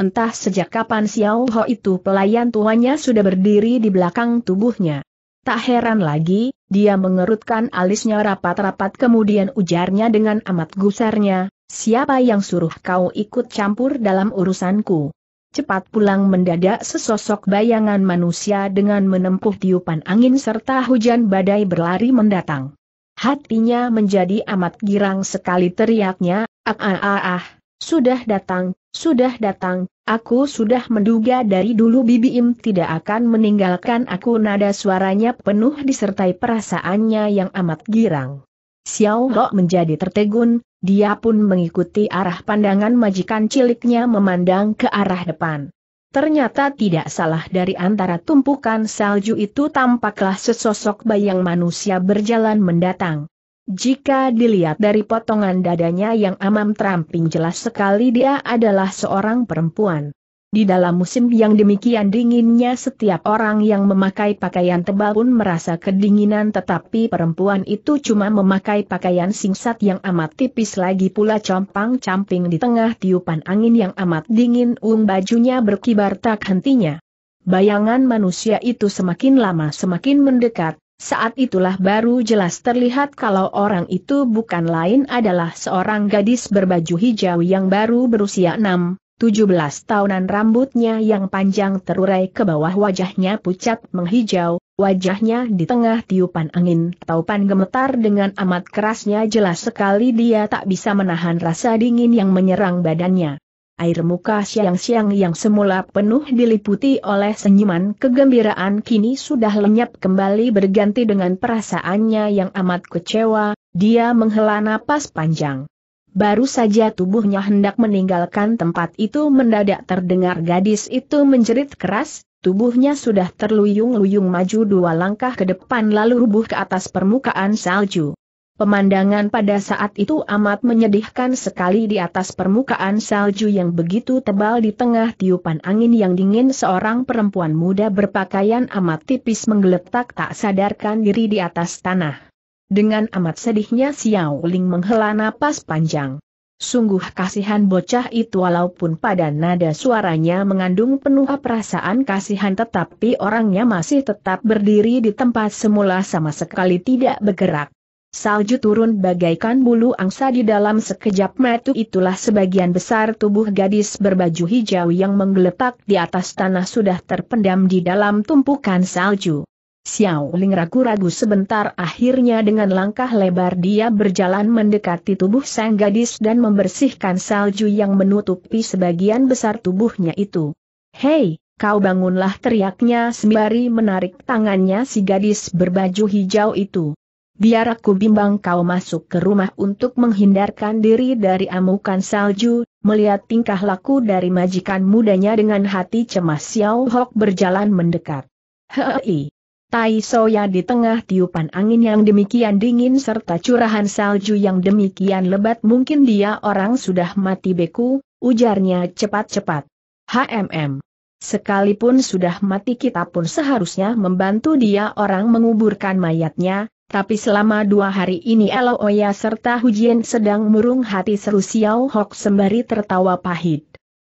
Entah sejak kapan Xiao Ho itu pelayan tuanya sudah berdiri di belakang tubuhnya. Tak heran lagi, dia mengerutkan alisnya rapat-rapat kemudian ujarnya dengan amat gusarnya, siapa yang suruh kau ikut campur dalam urusanku? Cepat pulang mendadak sesosok bayangan manusia dengan menempuh tiupan angin serta hujan badai berlari mendatang. Hatinya menjadi amat girang sekali teriaknya, ah ah ah ah, sudah datang, sudah datang, aku sudah menduga dari dulu Bibi Im tidak akan meninggalkan aku nada suaranya penuh disertai perasaannya yang amat girang. Xiao Ho menjadi tertegun, dia pun mengikuti arah pandangan majikan ciliknya memandang ke arah depan. Ternyata tidak salah dari antara tumpukan salju itu tampaklah sesosok bayang manusia berjalan mendatang. Jika dilihat dari potongan dadanya yang amam teramping jelas sekali dia adalah seorang perempuan. Di dalam musim yang demikian dinginnya setiap orang yang memakai pakaian tebal pun merasa kedinginan tetapi perempuan itu cuma memakai pakaian singsat yang amat tipis lagi pula compang-camping di tengah tiupan angin yang amat dingin ung um bajunya berkibar tak hentinya. Bayangan manusia itu semakin lama semakin mendekat, saat itulah baru jelas terlihat kalau orang itu bukan lain adalah seorang gadis berbaju hijau yang baru berusia 6, 17 tahunan rambutnya yang panjang terurai ke bawah wajahnya pucat menghijau, wajahnya di tengah tiupan angin taupan gemetar dengan amat kerasnya jelas sekali dia tak bisa menahan rasa dingin yang menyerang badannya air muka siang-siang yang semula penuh diliputi oleh senyuman kegembiraan kini sudah lenyap kembali berganti dengan perasaannya yang amat kecewa, dia menghela napas panjang. Baru saja tubuhnya hendak meninggalkan tempat itu mendadak terdengar gadis itu menjerit keras, tubuhnya sudah terluyung-luyung maju dua langkah ke depan lalu rubuh ke atas permukaan salju. Pemandangan pada saat itu amat menyedihkan sekali di atas permukaan salju yang begitu tebal di tengah tiupan angin yang dingin seorang perempuan muda berpakaian amat tipis menggeletak tak sadarkan diri di atas tanah. Dengan amat sedihnya Xiao Ling menghela napas panjang. Sungguh kasihan bocah itu walaupun pada nada suaranya mengandung penuh perasaan kasihan tetapi orangnya masih tetap berdiri di tempat semula sama sekali tidak bergerak. Salju turun bagaikan bulu angsa di dalam sekejap mata itulah sebagian besar tubuh gadis berbaju hijau yang menggeletak di atas tanah sudah terpendam di dalam tumpukan salju. Xiao Ling ragu-ragu sebentar akhirnya dengan langkah lebar dia berjalan mendekati tubuh sang gadis dan membersihkan salju yang menutupi sebagian besar tubuhnya itu. Hei, kau bangunlah teriaknya sembari menarik tangannya si gadis berbaju hijau itu biar aku bimbang kau masuk ke rumah untuk menghindarkan diri dari amukan salju, melihat tingkah laku dari majikan mudanya dengan hati cemas Xiao Hok berjalan mendekat. Hei! Tai Soya di tengah tiupan angin yang demikian dingin serta curahan salju yang demikian lebat mungkin dia orang sudah mati beku, ujarnya cepat-cepat. HMM. Sekalipun sudah mati kita pun seharusnya membantu dia orang menguburkan mayatnya, tapi selama dua hari ini Oya serta Hujian sedang murung hati seru Xiao Hok sembari tertawa pahit.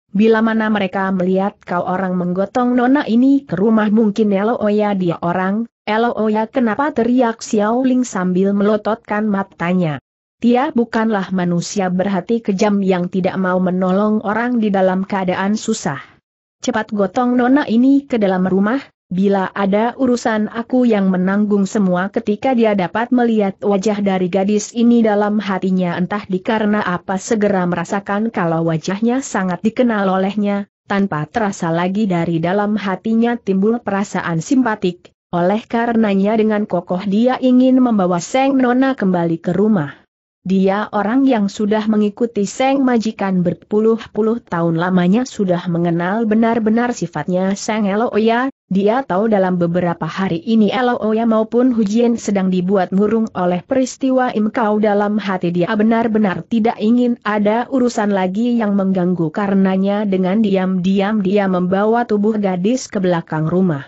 Bila mana mereka melihat kau orang menggotong nona ini ke rumah mungkin Oya dia orang, Oya kenapa teriak Xiao Ling sambil melototkan matanya. Tia bukanlah manusia berhati kejam yang tidak mau menolong orang di dalam keadaan susah. Cepat gotong nona ini ke dalam rumah, Bila ada urusan aku yang menanggung semua ketika dia dapat melihat wajah dari gadis ini dalam hatinya entah dikarena apa segera merasakan kalau wajahnya sangat dikenal olehnya, tanpa terasa lagi dari dalam hatinya timbul perasaan simpatik, oleh karenanya dengan kokoh dia ingin membawa Seng Nona kembali ke rumah. Dia orang yang sudah mengikuti Seng Majikan berpuluh-puluh tahun lamanya sudah mengenal benar-benar sifatnya Seng Eloya dia tahu dalam beberapa hari ini Elooya maupun Hujian sedang dibuat murung oleh peristiwa Imkau dalam hati dia benar-benar tidak ingin ada urusan lagi yang mengganggu karenanya dengan diam-diam dia membawa tubuh gadis ke belakang rumah.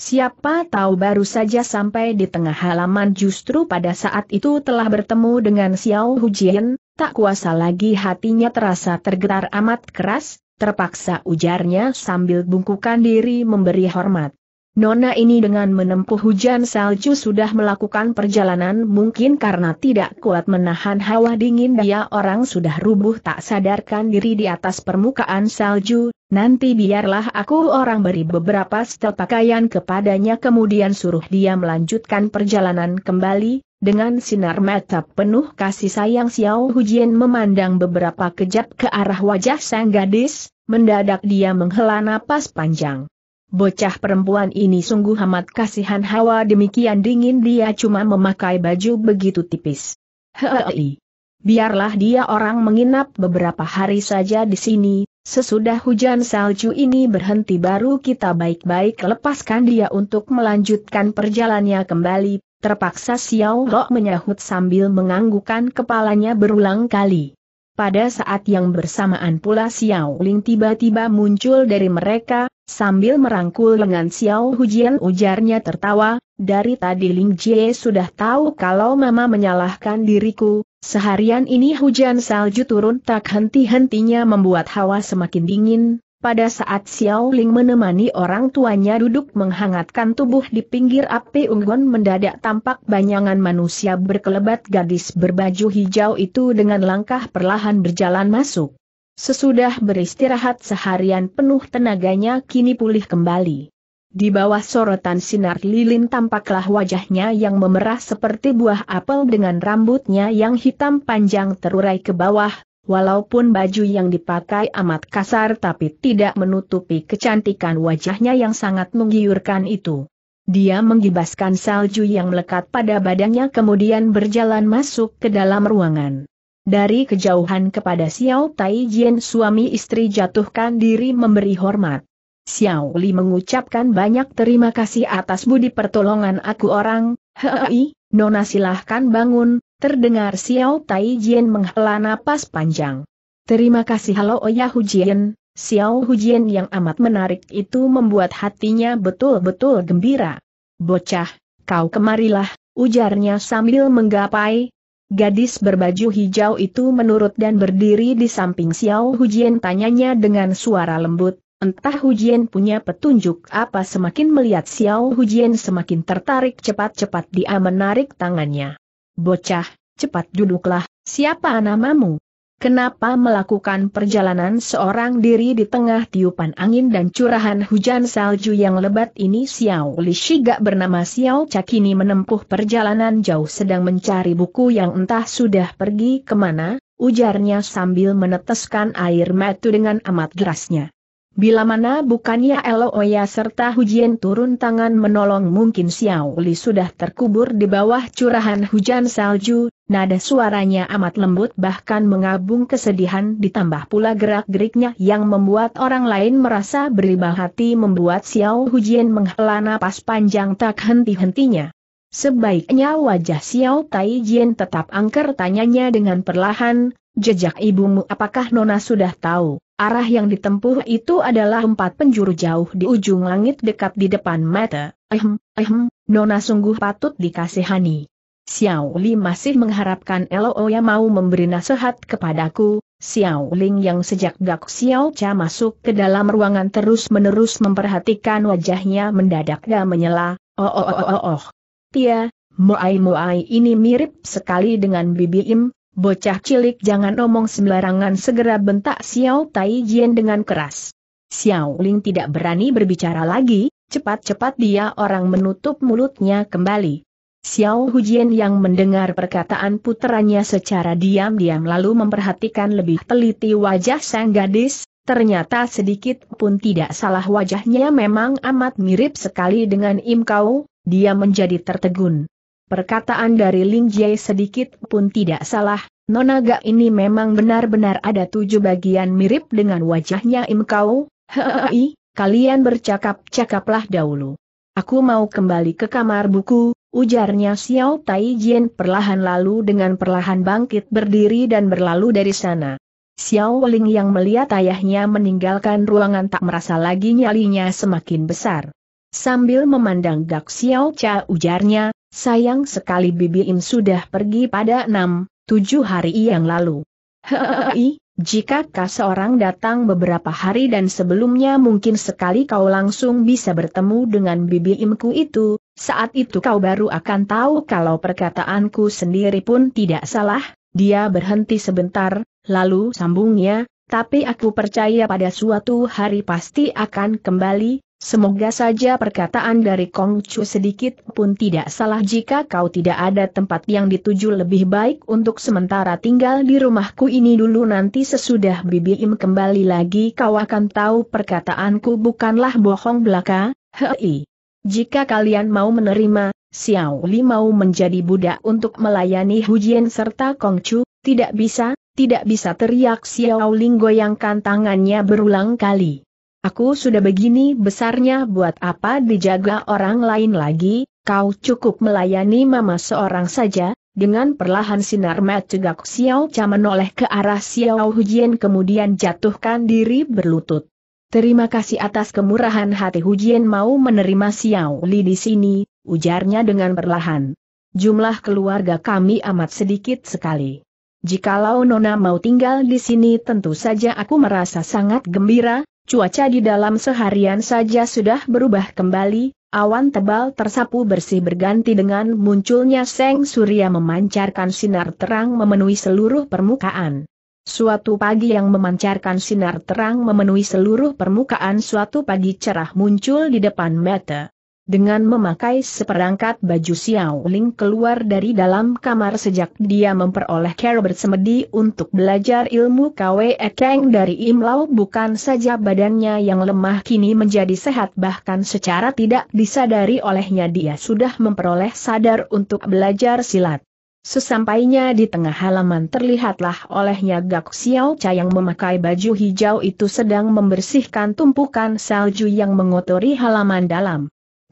Siapa tahu baru saja sampai di tengah halaman justru pada saat itu telah bertemu dengan Xiao Hujian, tak kuasa lagi hatinya terasa tergetar amat keras, terpaksa ujarnya sambil bungkukan diri memberi hormat. Nona ini dengan menempuh hujan salju sudah melakukan perjalanan mungkin karena tidak kuat menahan hawa dingin dia orang sudah rubuh tak sadarkan diri di atas permukaan salju, nanti biarlah aku orang beri beberapa setel pakaian kepadanya kemudian suruh dia melanjutkan perjalanan kembali, dengan sinar mata penuh kasih sayang Xiao Hujian memandang beberapa kejap ke arah wajah sang gadis, mendadak dia menghela napas panjang. Bocah perempuan ini sungguh amat kasihan hawa demikian dingin dia cuma memakai baju begitu tipis. Hei, biarlah dia orang menginap beberapa hari saja di sini, sesudah hujan salju ini berhenti baru kita baik-baik lepaskan dia untuk melanjutkan perjalannya kembali, terpaksa Xiao Lo menyahut sambil menganggukkan kepalanya berulang kali. Pada saat yang bersamaan pula Xiao Ling tiba-tiba muncul dari mereka, sambil merangkul lengan Xiao Hujian ujarnya tertawa, dari tadi Ling Jie sudah tahu kalau mama menyalahkan diriku, seharian ini hujan salju turun tak henti-hentinya membuat hawa semakin dingin, pada saat Xiao Ling menemani orang tuanya duduk menghangatkan tubuh di pinggir api unggun mendadak tampak bayangan manusia berkelebat gadis berbaju hijau itu dengan langkah perlahan berjalan masuk. Sesudah beristirahat seharian penuh tenaganya kini pulih kembali. Di bawah sorotan sinar lilin tampaklah wajahnya yang memerah seperti buah apel dengan rambutnya yang hitam panjang terurai ke bawah, Walaupun baju yang dipakai amat kasar tapi tidak menutupi kecantikan wajahnya yang sangat menggiurkan itu. Dia menggibaskan salju yang melekat pada badannya kemudian berjalan masuk ke dalam ruangan. Dari kejauhan kepada Xiao Tai suami istri jatuhkan diri memberi hormat. Xiao Li mengucapkan banyak terima kasih atas budi pertolongan aku orang, hei, nona silahkan bangun, Terdengar Xiao Tai Jian menghela napas panjang. Terima kasih halo Oya oh Hujian, Xiao Hujian yang amat menarik itu membuat hatinya betul-betul gembira. Bocah, kau kemarilah, ujarnya sambil menggapai. Gadis berbaju hijau itu menurut dan berdiri di samping Xiao Hujian tanyanya dengan suara lembut, entah Hujian punya petunjuk apa semakin melihat Xiao Hujian semakin tertarik cepat-cepat dia menarik tangannya. Bocah, cepat duduklah, siapa namamu? Kenapa melakukan perjalanan seorang diri di tengah tiupan angin dan curahan hujan salju yang lebat ini Xiao Li Shiga bernama Xiao Cakini menempuh perjalanan jauh sedang mencari buku yang entah sudah pergi kemana, ujarnya sambil meneteskan air mata dengan amat derasnya. Bila mana bukannya Oya serta Hujian turun tangan menolong mungkin Xiao Li sudah terkubur di bawah curahan hujan salju, nada suaranya amat lembut bahkan mengabung kesedihan ditambah pula gerak-geriknya yang membuat orang lain merasa beribah hati membuat Xiao Hujian menghela napas panjang tak henti-hentinya. Sebaiknya wajah Xiao Tai Jian tetap angker tanyanya dengan perlahan, jejak ibumu apakah Nona sudah tahu? Arah yang ditempuh itu adalah empat penjuru jauh di ujung langit dekat di depan mata. Ehem, ehem, Nona sungguh patut dikasihani. Xiao Li masih mengharapkan Looya mau memberi nasihat kepadaku, Xiao Ling yang sejak Gak Xiao Cha masuk ke dalam ruangan terus-menerus memperhatikan wajahnya mendadak dan menyela, oh oh oh oh oh. oh. Tia, Moai Moai ini mirip sekali dengan Bibi Im, Bocah cilik jangan omong sembarangan segera bentak Xiao Tai Jian dengan keras. Xiao Ling tidak berani berbicara lagi, cepat-cepat dia orang menutup mulutnya kembali. Xiao Hujian yang mendengar perkataan putranya secara diam-diam lalu memperhatikan lebih teliti wajah sang gadis, ternyata sedikit pun tidak salah wajahnya memang amat mirip sekali dengan Im Kau, dia menjadi tertegun. Perkataan dari Ling Jie sedikit pun tidak salah, nonaga ini memang benar-benar ada tujuh bagian mirip dengan wajahnya Im Kau, hei, kalian bercakap-cakaplah dahulu. Aku mau kembali ke kamar buku, ujarnya Xiao Tai Jian perlahan lalu dengan perlahan bangkit berdiri dan berlalu dari sana. Xiao Ling yang melihat ayahnya meninggalkan ruangan tak merasa lagi nyalinya semakin besar. Sambil memandang Gak Xiao Cha ujarnya, Sayang sekali Bibi Im sudah pergi pada enam, tujuh hari yang lalu. Hei, jika kau seorang datang beberapa hari dan sebelumnya mungkin sekali kau langsung bisa bertemu dengan Bibi Imku itu, saat itu kau baru akan tahu kalau perkataanku sendiri pun tidak salah, dia berhenti sebentar, lalu sambungnya, tapi aku percaya pada suatu hari pasti akan kembali, Semoga saja perkataan dari Kong Chu sedikit pun tidak salah jika kau tidak ada tempat yang dituju lebih baik untuk sementara tinggal di rumahku ini dulu nanti sesudah Bibi Im kembali lagi kau akan tahu perkataanku bukanlah bohong belaka, hei. Jika kalian mau menerima, Xiao Li mau menjadi budak untuk melayani Hu Jian serta Kong Chu, tidak bisa, tidak bisa teriak Xiao Ling goyangkan tangannya berulang kali. Aku sudah begini besarnya buat apa dijaga orang lain lagi, kau cukup melayani mama seorang saja, dengan perlahan sinar mat cegak Xiao Cha menoleh ke arah Xiao Hujian kemudian jatuhkan diri berlutut. Terima kasih atas kemurahan hati Hujian mau menerima Xiao Li di sini, ujarnya dengan perlahan. Jumlah keluarga kami amat sedikit sekali. Jikalau Nona mau tinggal di sini tentu saja aku merasa sangat gembira, Cuaca di dalam seharian saja sudah berubah kembali, awan tebal tersapu bersih berganti dengan munculnya seng surya memancarkan sinar terang memenuhi seluruh permukaan. Suatu pagi yang memancarkan sinar terang memenuhi seluruh permukaan suatu pagi cerah muncul di depan mata dengan memakai seperangkat baju Xiao Ling keluar dari dalam kamar sejak dia memperoleh care bersemedi untuk belajar ilmu Kwe Ekeng dari Im Lau. bukan saja badannya yang lemah kini menjadi sehat bahkan secara tidak disadari olehnya dia sudah memperoleh sadar untuk belajar silat. Sesampainya di tengah halaman terlihatlah olehnya Gak Xiao Cha yang memakai baju hijau itu sedang membersihkan tumpukan salju yang mengotori halaman dalam.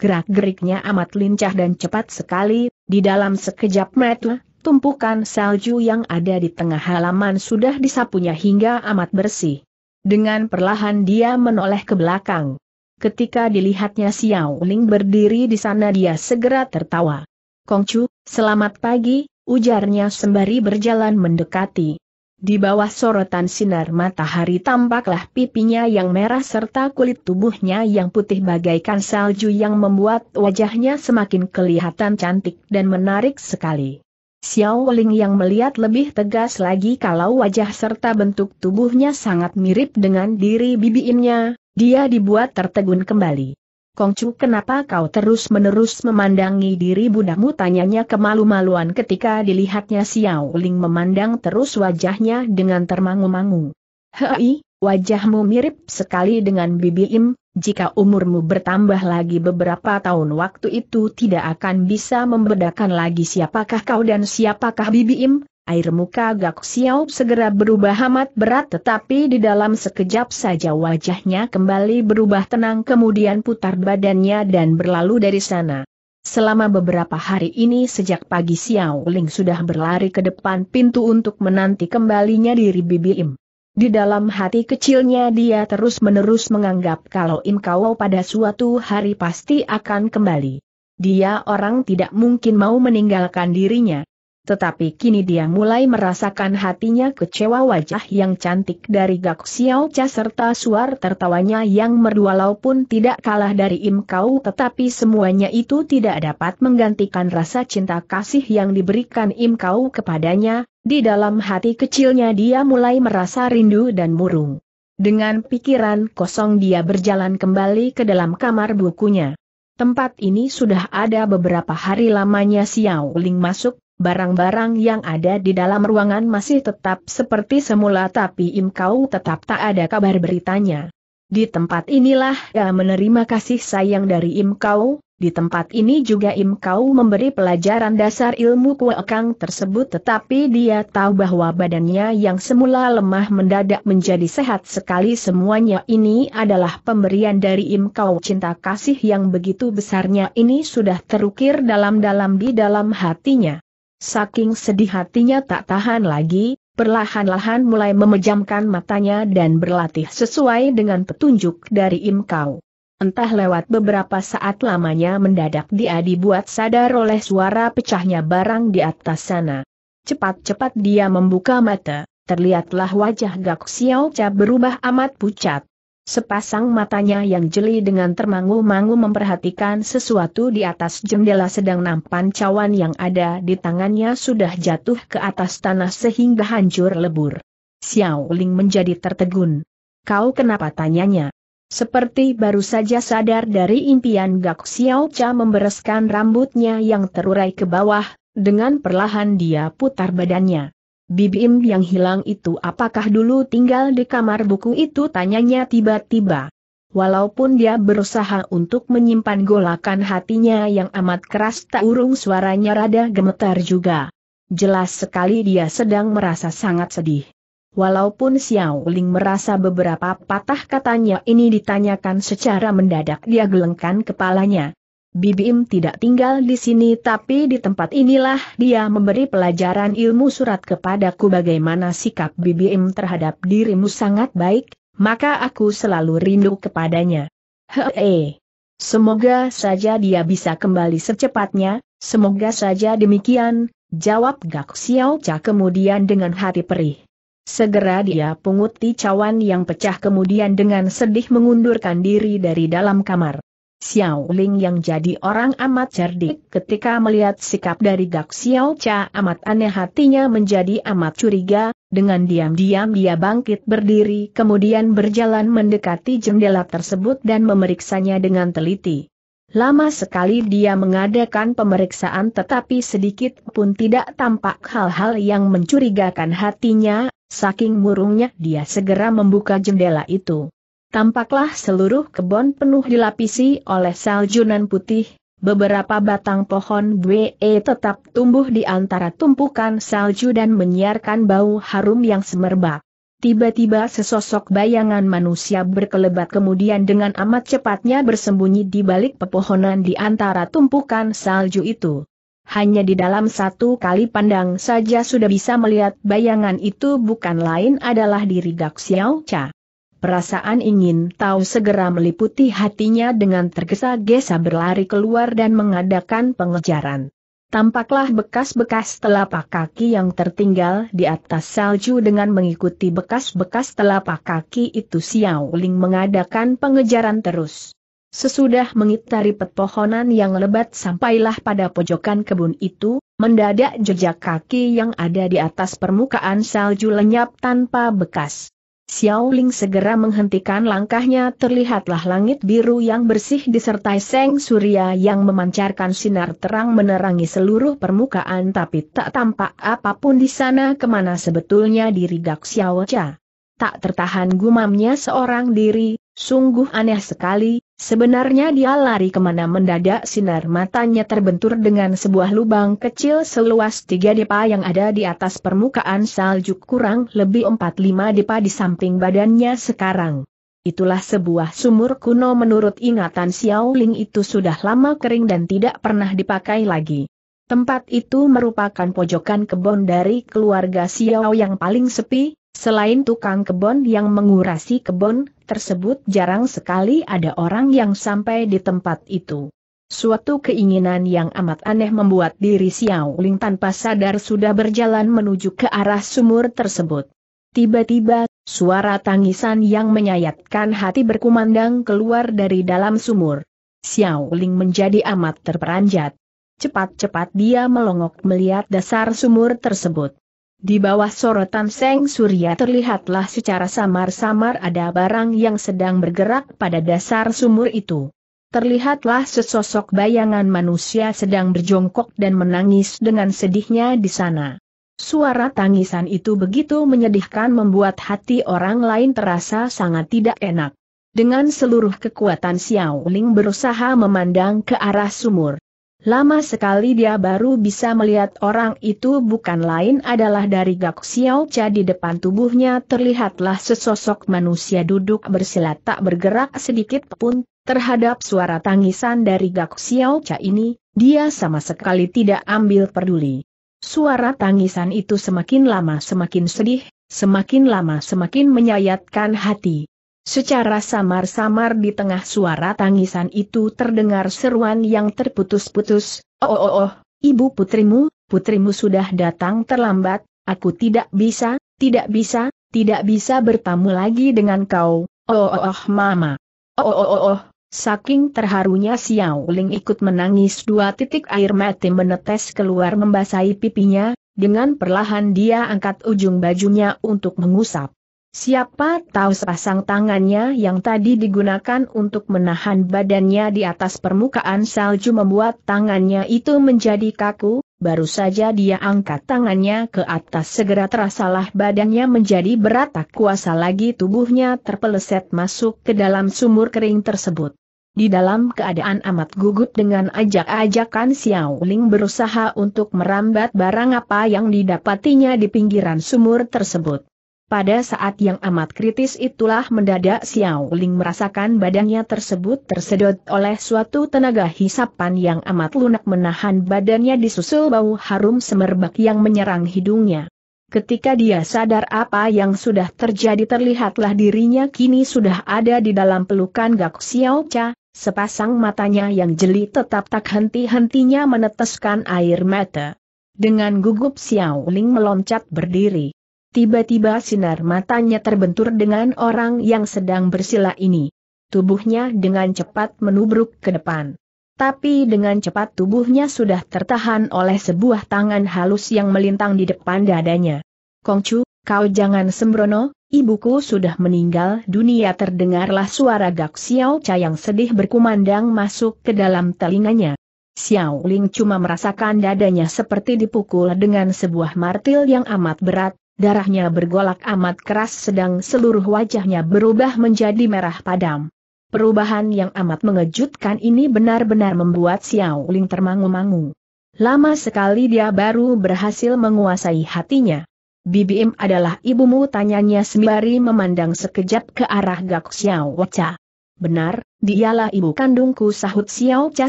Gerak-geriknya amat lincah dan cepat sekali, di dalam sekejap mata, tumpukan salju yang ada di tengah halaman sudah disapunya hingga amat bersih. Dengan perlahan dia menoleh ke belakang. Ketika dilihatnya Xiao Ling berdiri di sana dia segera tertawa. Kongcu, selamat pagi, ujarnya sembari berjalan mendekati. Di bawah sorotan sinar matahari tampaklah pipinya yang merah serta kulit tubuhnya yang putih bagaikan salju yang membuat wajahnya semakin kelihatan cantik dan menarik sekali. Xiao Ling yang melihat lebih tegas lagi kalau wajah serta bentuk tubuhnya sangat mirip dengan diri bibiinnya, dia dibuat tertegun kembali. Kongcu kenapa kau terus-menerus memandangi diri bundamu tanyanya kemalu-maluan ketika dilihatnya Xiao Ling memandang terus wajahnya dengan termangu-mangu. Hei, wajahmu mirip sekali dengan Bibi Im, jika umurmu bertambah lagi beberapa tahun waktu itu tidak akan bisa membedakan lagi siapakah kau dan siapakah Bibi Im, air muka Gak Xiao segera berubah amat berat tetapi di dalam sekejap saja wajahnya kembali berubah tenang kemudian putar badannya dan berlalu dari sana. Selama beberapa hari ini sejak pagi Xiao Ling sudah berlari ke depan pintu untuk menanti kembalinya diri Bibi Im. Di dalam hati kecilnya dia terus-menerus menganggap kalau Im Kau pada suatu hari pasti akan kembali. Dia orang tidak mungkin mau meninggalkan dirinya. Tetapi kini dia mulai merasakan hatinya kecewa wajah yang cantik dari Gak Xiao Cha serta suar tertawanya yang merdu walaupun tidak kalah dari Im Kau tetapi semuanya itu tidak dapat menggantikan rasa cinta kasih yang diberikan Im Kau kepadanya, di dalam hati kecilnya dia mulai merasa rindu dan murung. Dengan pikiran kosong dia berjalan kembali ke dalam kamar bukunya. Tempat ini sudah ada beberapa hari lamanya Xiao Ling masuk, Barang-barang yang ada di dalam ruangan masih tetap seperti semula tapi Imkau tetap tak ada kabar beritanya. Di tempat inilah ia menerima kasih sayang dari Imkau, di tempat ini juga Imkau memberi pelajaran dasar ilmu kuekang tersebut tetapi dia tahu bahwa badannya yang semula lemah mendadak menjadi sehat sekali semuanya ini adalah pemberian dari Imkau cinta kasih yang begitu besarnya ini sudah terukir dalam-dalam di dalam hatinya. Saking sedih hatinya tak tahan lagi, perlahan-lahan mulai memejamkan matanya dan berlatih sesuai dengan petunjuk dari Imkau. Entah lewat beberapa saat lamanya mendadak dia dibuat sadar oleh suara pecahnya barang di atas sana. Cepat-cepat dia membuka mata, terlihatlah wajah Gak Xiao Cha berubah amat pucat. Sepasang matanya yang jeli dengan termangu-mangu memperhatikan sesuatu di atas jendela sedang nampan cawan yang ada di tangannya sudah jatuh ke atas tanah sehingga hancur lebur. Xiao Ling menjadi tertegun. Kau kenapa tanyanya? Seperti baru saja sadar dari impian Gak Xiao Cha membereskan rambutnya yang terurai ke bawah, dengan perlahan dia putar badannya. Bibim yang hilang itu apakah dulu tinggal di kamar buku itu tanyanya tiba-tiba. Walaupun dia berusaha untuk menyimpan golakan hatinya yang amat keras tak urung suaranya rada gemetar juga. Jelas sekali dia sedang merasa sangat sedih. Walaupun Xiao Ling merasa beberapa patah katanya ini ditanyakan secara mendadak dia gelengkan kepalanya. Bibim tidak tinggal di sini tapi di tempat inilah dia memberi pelajaran ilmu surat kepadaku bagaimana sikap Bibim terhadap dirimu sangat baik, maka aku selalu rindu kepadanya. Hei, semoga saja dia bisa kembali secepatnya, semoga saja demikian, jawab Gak Xiao Cha kemudian dengan hati perih. Segera dia pungut cawan yang pecah kemudian dengan sedih mengundurkan diri dari dalam kamar. Xiao Ling yang jadi orang amat cerdik ketika melihat sikap dari Gak Xiao Cha amat aneh hatinya menjadi amat curiga, dengan diam-diam dia bangkit berdiri kemudian berjalan mendekati jendela tersebut dan memeriksanya dengan teliti. Lama sekali dia mengadakan pemeriksaan tetapi sedikit pun tidak tampak hal-hal yang mencurigakan hatinya, saking murungnya dia segera membuka jendela itu. Tampaklah seluruh kebun penuh dilapisi oleh saljunan putih, beberapa batang pohon BE tetap tumbuh di antara tumpukan salju dan menyiarkan bau harum yang semerbak. Tiba-tiba sesosok bayangan manusia berkelebat kemudian dengan amat cepatnya bersembunyi di balik pepohonan di antara tumpukan salju itu. Hanya di dalam satu kali pandang saja sudah bisa melihat bayangan itu bukan lain adalah diri Gak Xiao Cha. Perasaan ingin tahu segera meliputi hatinya dengan tergesa-gesa berlari keluar dan mengadakan pengejaran. Tampaklah bekas-bekas telapak kaki yang tertinggal di atas salju dengan mengikuti bekas-bekas telapak kaki itu Xiao Ling mengadakan pengejaran terus. Sesudah mengitari pepohonan yang lebat sampailah pada pojokan kebun itu, mendadak jejak kaki yang ada di atas permukaan salju lenyap tanpa bekas. Xiao Ling segera menghentikan langkahnya terlihatlah langit biru yang bersih disertai seng surya yang memancarkan sinar terang menerangi seluruh permukaan tapi tak tampak apapun di sana kemana sebetulnya diri Gak Xiao Cha. Tak tertahan gumamnya seorang diri, Sungguh aneh sekali, sebenarnya dia lari kemana mendadak sinar matanya terbentur dengan sebuah lubang kecil seluas tiga depa yang ada di atas permukaan salju kurang lebih empat lima depa di samping badannya sekarang. Itulah sebuah sumur kuno menurut ingatan Xiao Ling itu sudah lama kering dan tidak pernah dipakai lagi. Tempat itu merupakan pojokan kebon dari keluarga Xiao yang paling sepi, selain tukang kebon yang mengurasi kebon, tersebut jarang sekali ada orang yang sampai di tempat itu. Suatu keinginan yang amat aneh membuat diri Xiao Ling tanpa sadar sudah berjalan menuju ke arah sumur tersebut. Tiba-tiba, suara tangisan yang menyayatkan hati berkumandang keluar dari dalam sumur. Xiao Ling menjadi amat terperanjat. Cepat-cepat dia melongok melihat dasar sumur tersebut. Di bawah sorotan Seng Surya terlihatlah secara samar-samar ada barang yang sedang bergerak pada dasar sumur itu. Terlihatlah sesosok bayangan manusia sedang berjongkok dan menangis dengan sedihnya di sana. Suara tangisan itu begitu menyedihkan membuat hati orang lain terasa sangat tidak enak. Dengan seluruh kekuatan Xiao Ling berusaha memandang ke arah sumur. Lama sekali dia baru bisa melihat orang itu bukan lain adalah dari Gak Xiao Cha di depan tubuhnya terlihatlah sesosok manusia duduk bersila tak bergerak sedikit pun, terhadap suara tangisan dari Gak Xiao Cha ini, dia sama sekali tidak ambil peduli. Suara tangisan itu semakin lama semakin sedih, semakin lama semakin menyayatkan hati. Secara samar-samar di tengah suara tangisan itu terdengar seruan yang terputus-putus, oh, oh oh oh, ibu putrimu, putrimu sudah datang terlambat, aku tidak bisa, tidak bisa, tidak bisa bertamu lagi dengan kau, oh oh oh mama. Oh oh oh oh, saking terharunya Xiao Ling ikut menangis dua titik air mati menetes keluar membasahi pipinya, dengan perlahan dia angkat ujung bajunya untuk mengusap. Siapa tahu sepasang tangannya yang tadi digunakan untuk menahan badannya di atas permukaan salju membuat tangannya itu menjadi kaku, baru saja dia angkat tangannya ke atas segera terasalah badannya menjadi berat tak kuasa lagi tubuhnya terpeleset masuk ke dalam sumur kering tersebut. Di dalam keadaan amat gugup dengan ajak-ajakan Xiao Ling berusaha untuk merambat barang apa yang didapatinya di pinggiran sumur tersebut. Pada saat yang amat kritis itulah mendadak Xiao Ling merasakan badannya tersebut tersedot oleh suatu tenaga hisapan yang amat lunak menahan badannya disusul bau harum semerbak yang menyerang hidungnya. Ketika dia sadar apa yang sudah terjadi terlihatlah dirinya kini sudah ada di dalam pelukan Gak Xiao Cha, sepasang matanya yang jeli tetap tak henti-hentinya meneteskan air mata. Dengan gugup Xiao Ling meloncat berdiri. Tiba-tiba sinar matanya terbentur dengan orang yang sedang bersila ini. Tubuhnya dengan cepat menubruk ke depan. Tapi dengan cepat tubuhnya sudah tertahan oleh sebuah tangan halus yang melintang di depan dadanya. Kongcu, kau jangan sembrono, ibuku sudah meninggal dunia terdengarlah suara Gak Xiao Cha yang sedih berkumandang masuk ke dalam telinganya. Xiao Ling cuma merasakan dadanya seperti dipukul dengan sebuah martil yang amat berat, darahnya bergolak amat keras sedang seluruh wajahnya berubah menjadi merah padam. Perubahan yang amat mengejutkan ini benar-benar membuat Xiao Ling termangu-mangu. Lama sekali dia baru berhasil menguasai hatinya. Bibim adalah ibumu tanyanya sembari memandang sekejap ke arah Gak Xiao Wacha. Benar, dialah ibu kandungku sahut Xiao Cha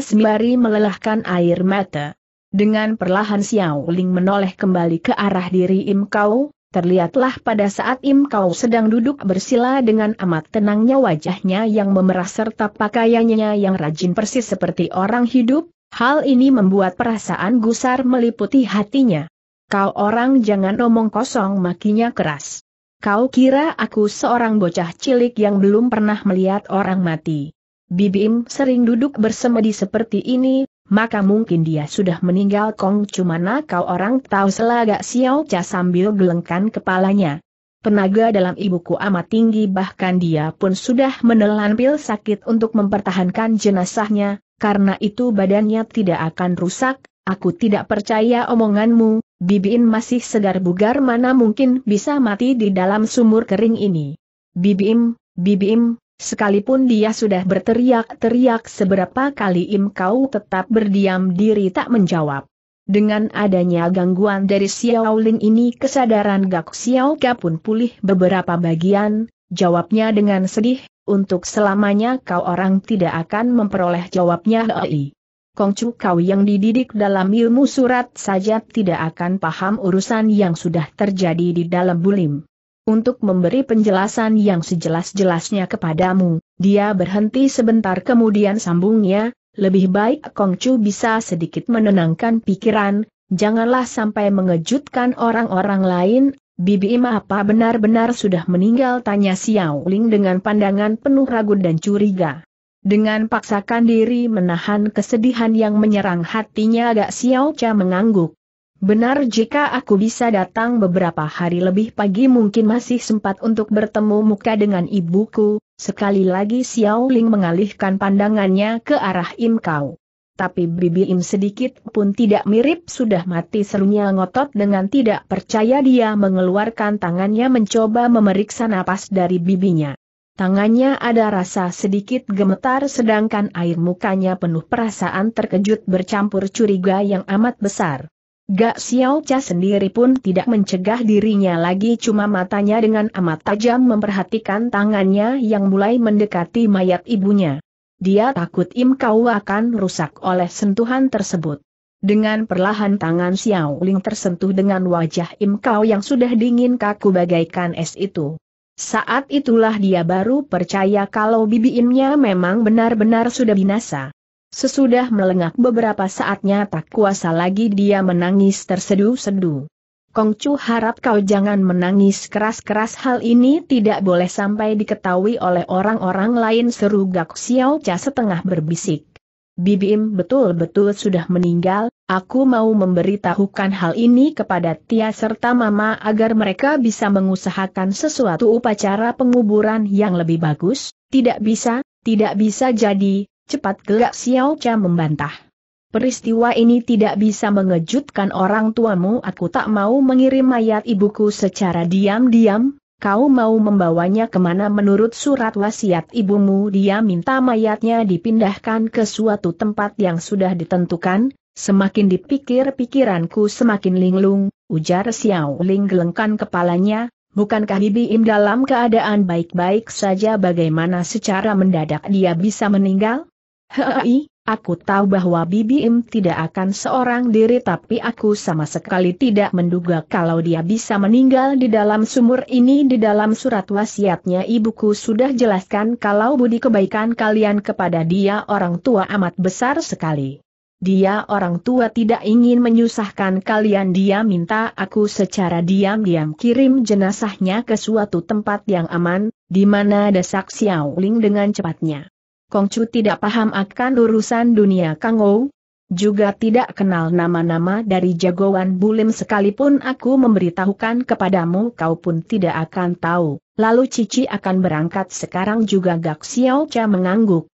sembari melelahkan air mata. Dengan perlahan Xiao Ling menoleh kembali ke arah diri Im Kau, Terlihatlah pada saat Im Kau sedang duduk bersila dengan amat tenangnya wajahnya yang memerah serta pakaiannya yang rajin persis seperti orang hidup, hal ini membuat perasaan gusar meliputi hatinya. Kau orang jangan omong kosong makinya keras. Kau kira aku seorang bocah cilik yang belum pernah melihat orang mati. Bibim sering duduk bersemedi seperti ini, maka mungkin dia sudah meninggal Kong Cumana kau orang tahu selagak Xiao Cha sambil gelengkan kepalanya. Tenaga dalam ibuku amat tinggi bahkan dia pun sudah menelan pil sakit untuk mempertahankan jenazahnya, karena itu badannya tidak akan rusak, aku tidak percaya omonganmu, Bibin masih segar bugar mana mungkin bisa mati di dalam sumur kering ini. Bibim, Bibim, Sekalipun dia sudah berteriak-teriak seberapa kali Im Kau tetap berdiam diri tak menjawab. Dengan adanya gangguan dari Xiao Ling ini kesadaran Gak Xiao Ka pun pulih beberapa bagian, jawabnya dengan sedih, untuk selamanya kau orang tidak akan memperoleh jawabnya Hei. Kongcu kau yang dididik dalam ilmu surat saja tidak akan paham urusan yang sudah terjadi di dalam bulim untuk memberi penjelasan yang sejelas-jelasnya kepadamu. Dia berhenti sebentar kemudian sambungnya, lebih baik Kongcu bisa sedikit menenangkan pikiran, janganlah sampai mengejutkan orang-orang lain, Bibi Ima apa benar-benar sudah meninggal tanya Xiao Ling dengan pandangan penuh ragu dan curiga. Dengan paksakan diri menahan kesedihan yang menyerang hatinya agak Xiao Cha mengangguk. Benar jika aku bisa datang beberapa hari lebih pagi mungkin masih sempat untuk bertemu muka dengan ibuku, sekali lagi Xiao Ling mengalihkan pandangannya ke arah Im Kau. Tapi Bibi Im sedikit pun tidak mirip sudah mati serunya ngotot dengan tidak percaya dia mengeluarkan tangannya mencoba memeriksa napas dari bibinya. Tangannya ada rasa sedikit gemetar sedangkan air mukanya penuh perasaan terkejut bercampur curiga yang amat besar. Gak Xiao Cha sendiri pun tidak mencegah dirinya lagi cuma matanya dengan amat tajam memperhatikan tangannya yang mulai mendekati mayat ibunya. Dia takut Im Kau akan rusak oleh sentuhan tersebut. Dengan perlahan tangan Xiao Ling tersentuh dengan wajah Im Kau yang sudah dingin kaku bagaikan es itu. Saat itulah dia baru percaya kalau bibi Imnya memang benar-benar sudah binasa. Sesudah melengak beberapa saatnya tak kuasa lagi dia menangis tersedu-sedu. Kongcu harap kau jangan menangis keras-keras hal ini tidak boleh sampai diketahui oleh orang-orang lain seru Gak Xiao Cha setengah berbisik. Bibim betul-betul sudah meninggal, aku mau memberitahukan hal ini kepada Tia serta Mama agar mereka bisa mengusahakan sesuatu upacara penguburan yang lebih bagus, tidak bisa, tidak bisa jadi, cepat gelak Xiao Cha membantah. Peristiwa ini tidak bisa mengejutkan orang tuamu aku tak mau mengirim mayat ibuku secara diam-diam, kau mau membawanya kemana menurut surat wasiat ibumu dia minta mayatnya dipindahkan ke suatu tempat yang sudah ditentukan, semakin dipikir pikiranku semakin linglung, ujar Xiao Ling gelengkan kepalanya, Bukankah Bibi Im dalam keadaan baik-baik saja bagaimana secara mendadak dia bisa meninggal? Hei, aku tahu bahwa Bibi Im tidak akan seorang diri tapi aku sama sekali tidak menduga kalau dia bisa meninggal di dalam sumur ini di dalam surat wasiatnya ibuku sudah jelaskan kalau budi kebaikan kalian kepada dia orang tua amat besar sekali. Dia orang tua tidak ingin menyusahkan kalian dia minta aku secara diam-diam kirim jenazahnya ke suatu tempat yang aman, di mana desak Xiaoling dengan cepatnya. Kongcu tidak paham akan urusan dunia Kang Kangou, juga tidak kenal nama-nama dari jagoan bulim sekalipun aku memberitahukan kepadamu kau pun tidak akan tahu. Lalu Cici akan berangkat sekarang juga Gak Xiao Cha mengangguk.